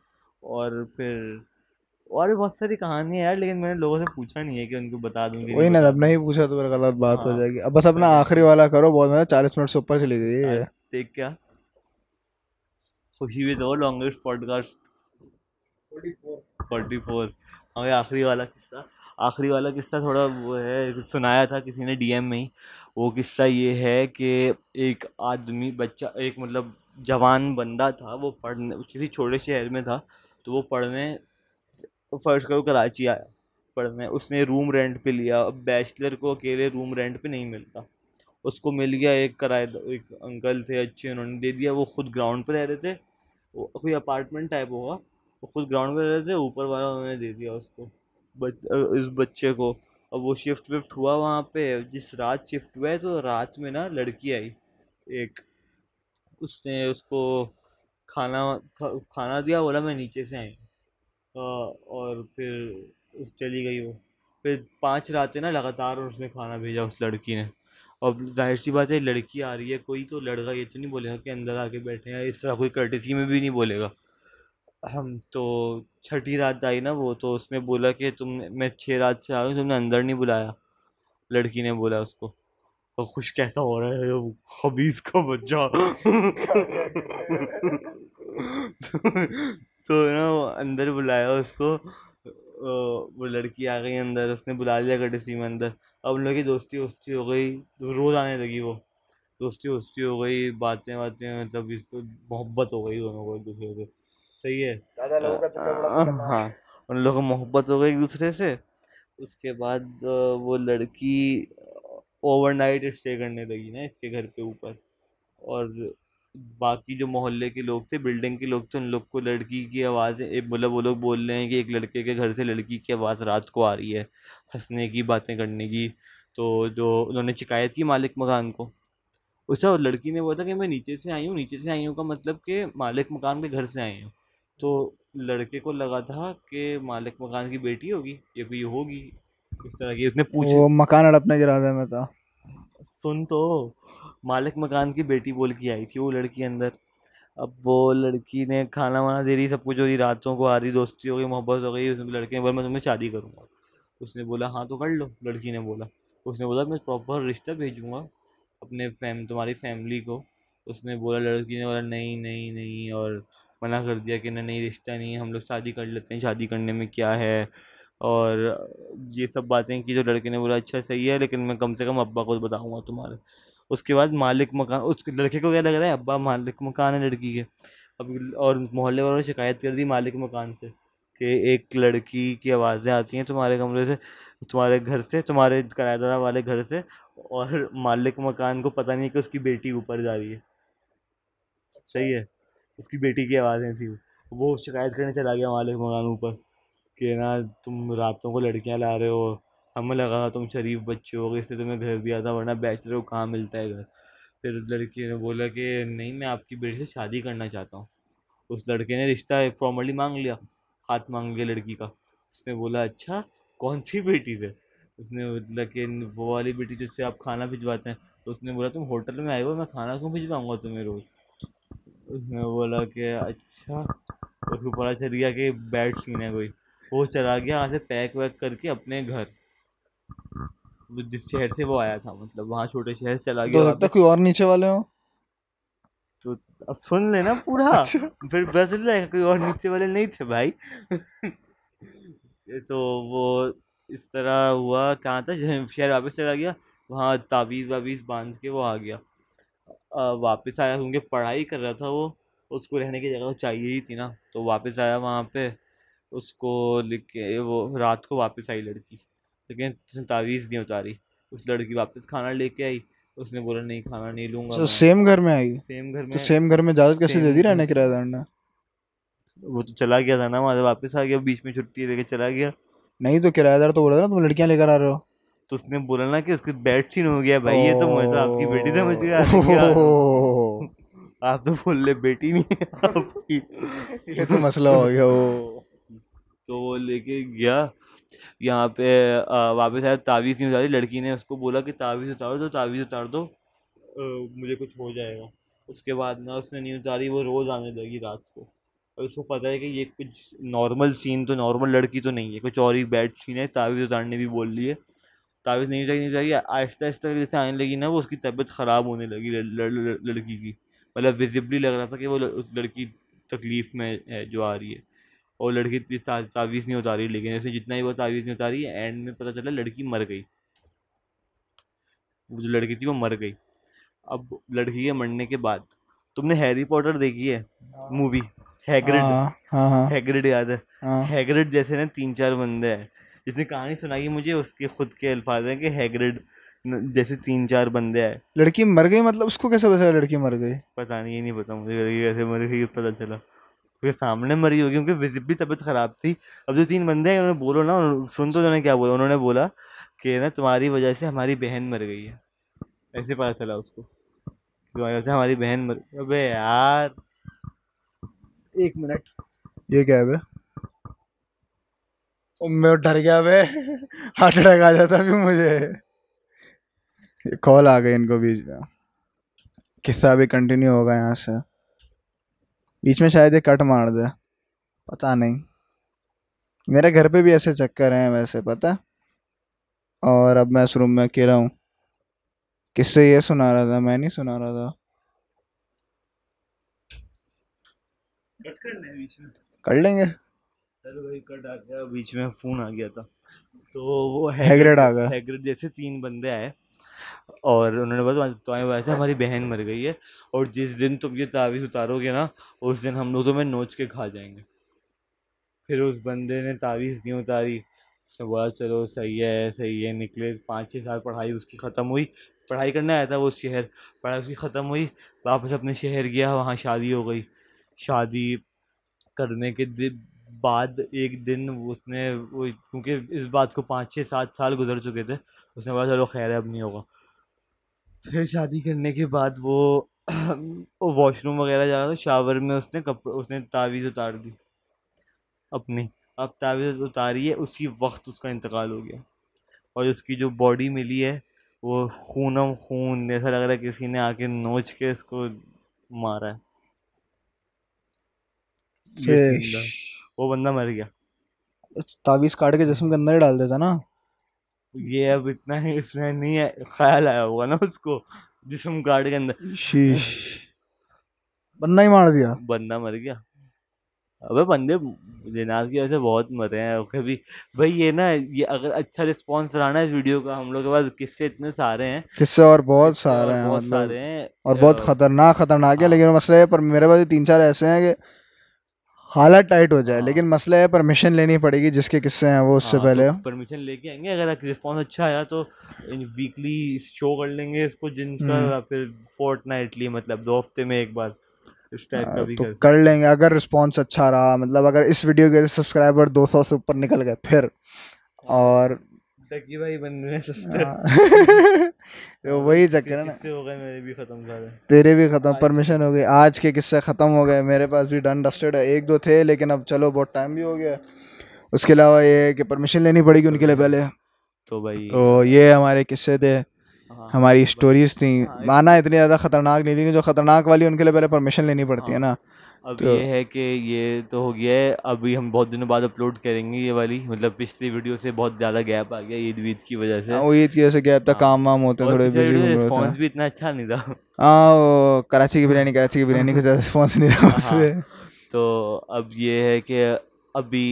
और फिर और भी बहुत सारी कहानी है यार लेकिन मैंने लोगों से पूछा नहीं है कि उनको बता दूंगी वही ना अब नहीं पूछा तो फिर गलत बात हाँ। हो जाएगी अब बस अपना आखिरी वाला करो बहुत मैं चालीस मिनट से ऊपर चली गई है देख क्या खुशी विज और लॉन्गेस्ट पॉडकास्ट फोर्टी फोर हमें हाँ, आखिरी वाला किस्सा आखिरी वाला किस्सा थोड़ा वो है सुनाया था किसी ने डीएम में ही वो किस्सा ये है कि एक आदमी बच्चा एक मतलब जवान बंदा था वो पढ़ने किसी छोटे शहर में था तो वो पढ़ने फर्श करो कराची आया पढ़ने उसने रूम रेंट पे लिया अब बैचलर को अकेले रूम रेंट पे नहीं मिलता उसको मिल गया एक कराए एक अंकल थे अच्छे उन्होंने दे दिया वो खुद ग्राउंड पर रह रहे थे वो कोई अपार्टमेंट टाइप होगा वो खुद ग्राउंड पे रहते ऊपर वाला उन्होंने दे दिया उसको बच, इस बच्चे को अब वो शिफ्ट विफ्ट हुआ वहाँ पे जिस रात शिफ्ट हुआ है तो रात में ना लड़की आई एक उसने उसको खाना खा, खाना दिया बोला मैं नीचे से आई और फिर उस चली गई वो फिर पांच रातें ना लगातार उसने खाना भेजा उस लड़की ने अब जाहिर सी बात है लड़की आ रही है कोई तो लड़का ये तो नहीं बोलेगा कि अंदर आके बैठे हैं इस तरह कोई कर्टिसी में भी नहीं बोलेगा हम तो छठी रात आई ना वो तो उसमें बोला कि तुम मैं छः रात से आ रही तुमने अंदर नहीं बुलाया लड़की ने बोला उसको और खुश कैसा हो रहा है वो खबीज का बच्चा तो ना वो अंदर बुलाया उसको वो लड़की आ गई अंदर उसने बुला लिया कटसी में अंदर अब उन लोगों की दोस्ती वोस्ती हो गई तो रोज़ आने लगी वो दोस्ती वोस्ती हो गई बातें बातें मतलब इसको तो मोहब्बत हो गई दोनों को एक दूसरे से सही है लोगों का चक्कर बड़ा हाँ, हाँ उन लोगों की मोहब्बत हो गई एक दूसरे से उसके बाद वो लड़की ओवरनाइट स्टे करने लगी ना इसके घर के ऊपर और बाकी जो मोहल्ले के लोग थे बिल्डिंग के लोग थे उन लोग को लड़की की आवाज़ें मतलब वो लोग बोल रहे हैं कि एक लड़के के घर से लड़की की आवाज़ रात को आ रही है हंसने की बातें करने की तो जो उन्होंने शिकायत की मालिक मकान को अच्छा लड़की ने बोला था कि मैं नीचे से आई हूँ नीचे से आई हूँ का मतलब कि मालिक मकान के घर से आई हूँ तो लड़के को लगा था कि मालिक मकान की बेटी होगी या कोई होगी इस तरह की उसने पूछा वो मकान अड़पने के इरादे में था तो। सुन तो मालिक मकान की बेटी बोल के आई थी वो लड़की अंदर अब वो लड़की ने खाना वाना दे रही सब कुछ हो रही रातों को आ रही दोस्ती हो गई मोहब्बत हो गई उसने लड़के ने बोला मैं तुम्हें शादी करूँगा उसने बोला हाँ तो कर लो लड़की ने बोला उसने बोला मैं प्रॉपर रिश्ता भेजूँगा अपने फैम तुम्हारी फैमिली को उसने बोला लड़की ने बोला नहीं नहीं नहीं और मना कर दिया कि नहीं नहीं रिश्ता नहीं है हम लोग शादी कर लेते हैं शादी करने में क्या है और ये सब बातें की जो लड़के ने बोला अच्छा सही है लेकिन मैं कम से कम अब्बा को बताऊँगा तुम्हारे उसके बाद मालिक मकान उस लड़के को क्या लग रहा है अब्बा मालिक मकान है लड़की के अब और मोहल्ले वालों ने शिकायत कर दी मालिक मकान से कि एक लड़की की आवाज़ें आती हैं तुम्हारे कमरे से तुम्हारे घर से तुम्हारे किराएदार वाले घर से और मालिक मकान को पता नहीं है कि उसकी बेटी ऊपर जा रही है सही है उसकी बेटी की आवाज़ें थी वो शिकायत करने चला गया मालिक मकान ऊपर कि ना तुम रातों को लड़कियाँ ला रहे हो हमें लगा तुम शरीफ बच्चे हो गए इसलिए तुम्हें घर दिया था वरना बैचलर को कहाँ मिलता है घर फिर लड़की ने बोला कि नहीं मैं आपकी बेटी से शादी करना चाहता हूँ उस लड़के ने रिश्ता फॉर्मली मांग लिया हाथ मांग लिया लड़की का उसने बोला अच्छा कौन सी बेटी से उसने बोला कि वो वाली बेटी जिससे आप खाना भिजवाते हैं तो उसने बोला तुम होटल में आए हो मैं खाना क्यों भिजवाऊँगा तुम्हें रोज़ उसने बोला कि अच्छा उसको पता चल गया कि बैड सीन है कोई वो चला गया वहाँ से पैक वैक करके अपने घर जिस शहर से वो आया था मतलब वहाँ छोटे शहर चला गया तो कोई और नीचे वाले हो तो अब सुन लेना पूरा अच्छा। फिर पता चल जाएगा कोई और नीचे वाले नहीं थे भाई तो वो इस तरह हुआ कहाँ था शहर वापस चला गया वहाँ ताबीज़ वाबीज़ बांध के वो आ गया वापस आया क्योंकि पढ़ाई कर रहा था वो उसको रहने की जगह तो चाहिए ही थी ना तो वापस आया वहाँ पे उसको के वो रात को वापस आई लड़की लेकिन उसने तावीज़ नहीं उतारी उस लड़की वापस खाना लेके आई उसने बोला नहीं खाना नहीं लूंगा तो सेम घर में आई सेम घर तो में तो सेम घर में इजाजत कैसे दे दी रहने के रहना वो तो चला गया था ना वहाँ वापस आ गया बीच में छुट्टी लेके चला गया नहीं तो किराएदार तो बोल रहा था तुम लड़कियाँ लेकर आ रहे हो तो उसने बोला ना कि उसके बेड सीन हो गया भाई ये तो मजा आपकी बेटी समझ गया आप तो बोल ले बेटी नहीं आपकी ये तो मसला हो गया वो तो वो लेके गया यहाँ पे वापस आया तावीज़ नहीं उतारी लड़की ने उसको बोला कि तावीज़ उतारो तो तावीज़ उतार दो मुझे कुछ हो जाएगा उसके बाद ना उसने नहीं उतारी वो रोज़ आने लगी रात को और उसको पता है कि ये कुछ नॉर्मल सीन तो नॉर्मल लड़की तो नहीं है कुछ और ही बैड सीन है तावीज़ उतारने भी बोल रही है तावीज़ नहीं रही नहीं रही आहिस्ता आहिस्ता जैसे आने लगी ना वो उसकी तबीयत ख़राब होने लगी लड़की की मतलब विजिबली लग रहा था कि वो लड़की तकलीफ़ में है जो आ रही है और लड़की इतनी तावीज़ नहीं उतारी लेकिन ऐसे जितना ही वो तावीज़ नहीं उतारी एंड में पता चला लड़की मर गई वो जो लड़की थी वो मर गई अब लड़की के मरने के बाद तुमने हैरी पॉटर देखी है मूवी हैग्रिड हैग्रिड याद है हैग्रिड हाँ। जैसे ना तीन चार बंदे हैं जिसने कहानी सुनाई मुझे उसके खुद के अल्फाज हैं कि हैग्रिड जैसे तीन चार बंदे आए लड़की मर गई मतलब उसको कैसे पता लड़की मर गई पता नहीं ये नहीं पता मुझे लड़की कैसे मर गई पता चला क्योंकि सामने मरी होगी उनकी विजिबली तबीयत ख़राब थी अब जो तीन बंदे हैं उन्होंने बोलो ना सुन तो उन्होंने क्या बोला उन्होंने बोला कि ना तुम्हारी वजह से हमारी बहन मर गई है ऐसे पता चला उसको तुम्हारी वजह से हमारी बहन मर अबे यार एक मिनट ये क्या है मैं डर गया बे हार्ट अटैक आ जाता भी मुझे कॉल आ गई इनको बीच में किस्सा भी कंटिन्यू होगा यहाँ से बीच में शायद ये कट मार दे पता नहीं मेरे घर पे भी ऐसे चक्कर हैं वैसे पता और अब मैं इस रूम में अकेला हूँ किससे ये सुना रहा था मैं नहीं सुना रहा था कर लेंगे चलो वही कट आ गया बीच में फोन आ गया था तो वो हैग्रेड आ गया हैग्रेड जैसे तीन बंदे आए और उन्होंने बस तो आए वैसे हमारी बहन मर गई है और जिस दिन तुम ये तावीज़ उतारोगे ना उस दिन हम लोग तुम्हें नोच के खा जाएंगे फिर उस बंदे ने तावीज़ नहीं उतारी उसने बोला चलो सही है सही है निकले पाँच छः साल पढ़ाई उसकी ख़त्म हुई पढ़ाई करने आया था वो शहर पढ़ाई उसकी ख़त्म हुई वापस अपने शहर गया वहाँ शादी हो गई शादी करने के दिन बाद एक दिन उसने वो क्योंकि इस बात को पाँच छः सात साल गुजर चुके थे उसने बोला चलो खैर अब नहीं होगा फिर शादी करने के बाद वो वॉशरूम वगैरह जा रहा था शावर में उसने कपड़े उसने तावीज़ उतार दी अपनी अब तावीज़ उतारी है उसी वक्त उसका इंतकाल हो गया और उसकी जो बॉडी मिली है वो खूनम खून ऐसा लग रहा है किसी ने आके नोच के इसको मारा है वो बंदा मर गया तावीज काट के जिसम के अंदर डाल देता ना ये अब इतना ही इसने नहीं है ख्याल आया होगा ना उसको जिसम काट के अंदर शीश बंदा ही मार दिया बंदा मर गया अबे बंदे जिनाज की वजह से बहुत मरे हैं कभी भाई ये ना ये अगर अच्छा रिस्पांस रहा ना इस वीडियो का हम लोग के पास किस्से इतने सारे हैं किस्से और बहुत सारे हैं बहुत मतलब सारे हैं और बहुत खतरनाक खतरनाक है हाँ। लेकिन मसला है पर मेरे पास तीन चार ऐसे हैं कि हालत टाइट हो जाए हाँ। लेकिन मसला है परमिशन लेनी पड़ेगी जिसके किस्से हैं वो उससे हाँ, पहले तो परमिशन लेके आएंगे अगर रिस्पॉन्स अच्छा आया तो वीकली शो कर लेंगे इसको जिनका हम्म। फिर फोर्टनाइटली मतलब दो हफ्ते में एक बार हाँ, तो कर, कर लेंगे अगर रिस्पॉन्स अच्छा रहा मतलब अगर इस वीडियो के सब्सक्राइबर 200 से ऊपर निकल गए फिर हाँ। और टकी भाई बन गए सस्ते वही चक्कर है ना हो गए मेरे भी खत्म सारे तेरे भी खत्म परमिशन हो गई आज के किस्से ख़त्म हो गए मेरे पास भी डन डस्टेड है एक दो थे लेकिन अब चलो बहुत टाइम भी हो गया उसके अलावा ये कि परमिशन लेनी पड़ेगी उनके लिए पहले तो भाई तो ये हमारे किस्से थे हमारी स्टोरीज थी माना इतनी ज़्यादा खतरनाक नहीं थी जो खतरनाक वाली उनके लिए पहले परमिशन लेनी पड़ती है ना अब तो, ये है कि ये तो हो गया है अभी हम बहुत दिनों बाद अपलोड करेंगे ये वाली मतलब पिछली वीडियो से बहुत ज़्यादा गैप आ गया ईद वीद की वजह से हाँ, ईद की वजह से गैप था हाँ। काम वाम होता थोड़े रिस्पॉन्स भी इतना अच्छा नहीं था हाँ कराची की बिरयानी कराची की बिरयानी का ज़्यादा रिस्पॉन्स नहीं रहा हाँ। उसमें तो अब ये है कि अभी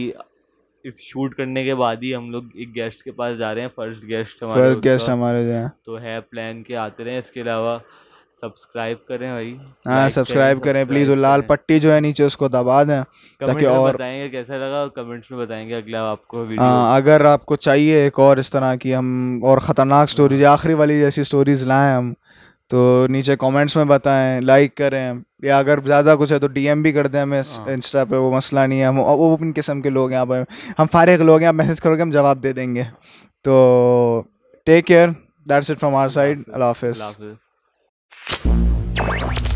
इस शूट करने के बाद ही हम लोग एक गेस्ट के पास जा रहे हैं फर्स्ट गेस्ट हमारे फर्स्ट गेस्ट हमारे तो है प्लान के आते रहे इसके अलावा सब्सक्राइब करें भाई हाँ सब्सक्राइब करें करें प्लीज वो लाल पट्टी जो है नीचे उसको दबा दें ताकि और बताएंगे कैसा लगा और कमेंट्स में बताएंगे अगला आपको हाँ अगर आपको चाहिए एक और इस तरह की हम और ख़तरनाक स्टोरीज हाँ। आखिरी वाली जैसी स्टोरीज लाएं हम तो नीचे कमेंट्स में बताएं लाइक करें या अगर ज़्यादा कुछ है तो डीएम भी कर दें हमें इंस्टा हाँ। पे वो मसला नहीं है हम वो इन किस्म के लोग हैं आप हम फारे लोग हैं आप मैसेज करोगे हम जवाब दे देंगे तो take care that's it from our side अल्लाह हाफिज़ you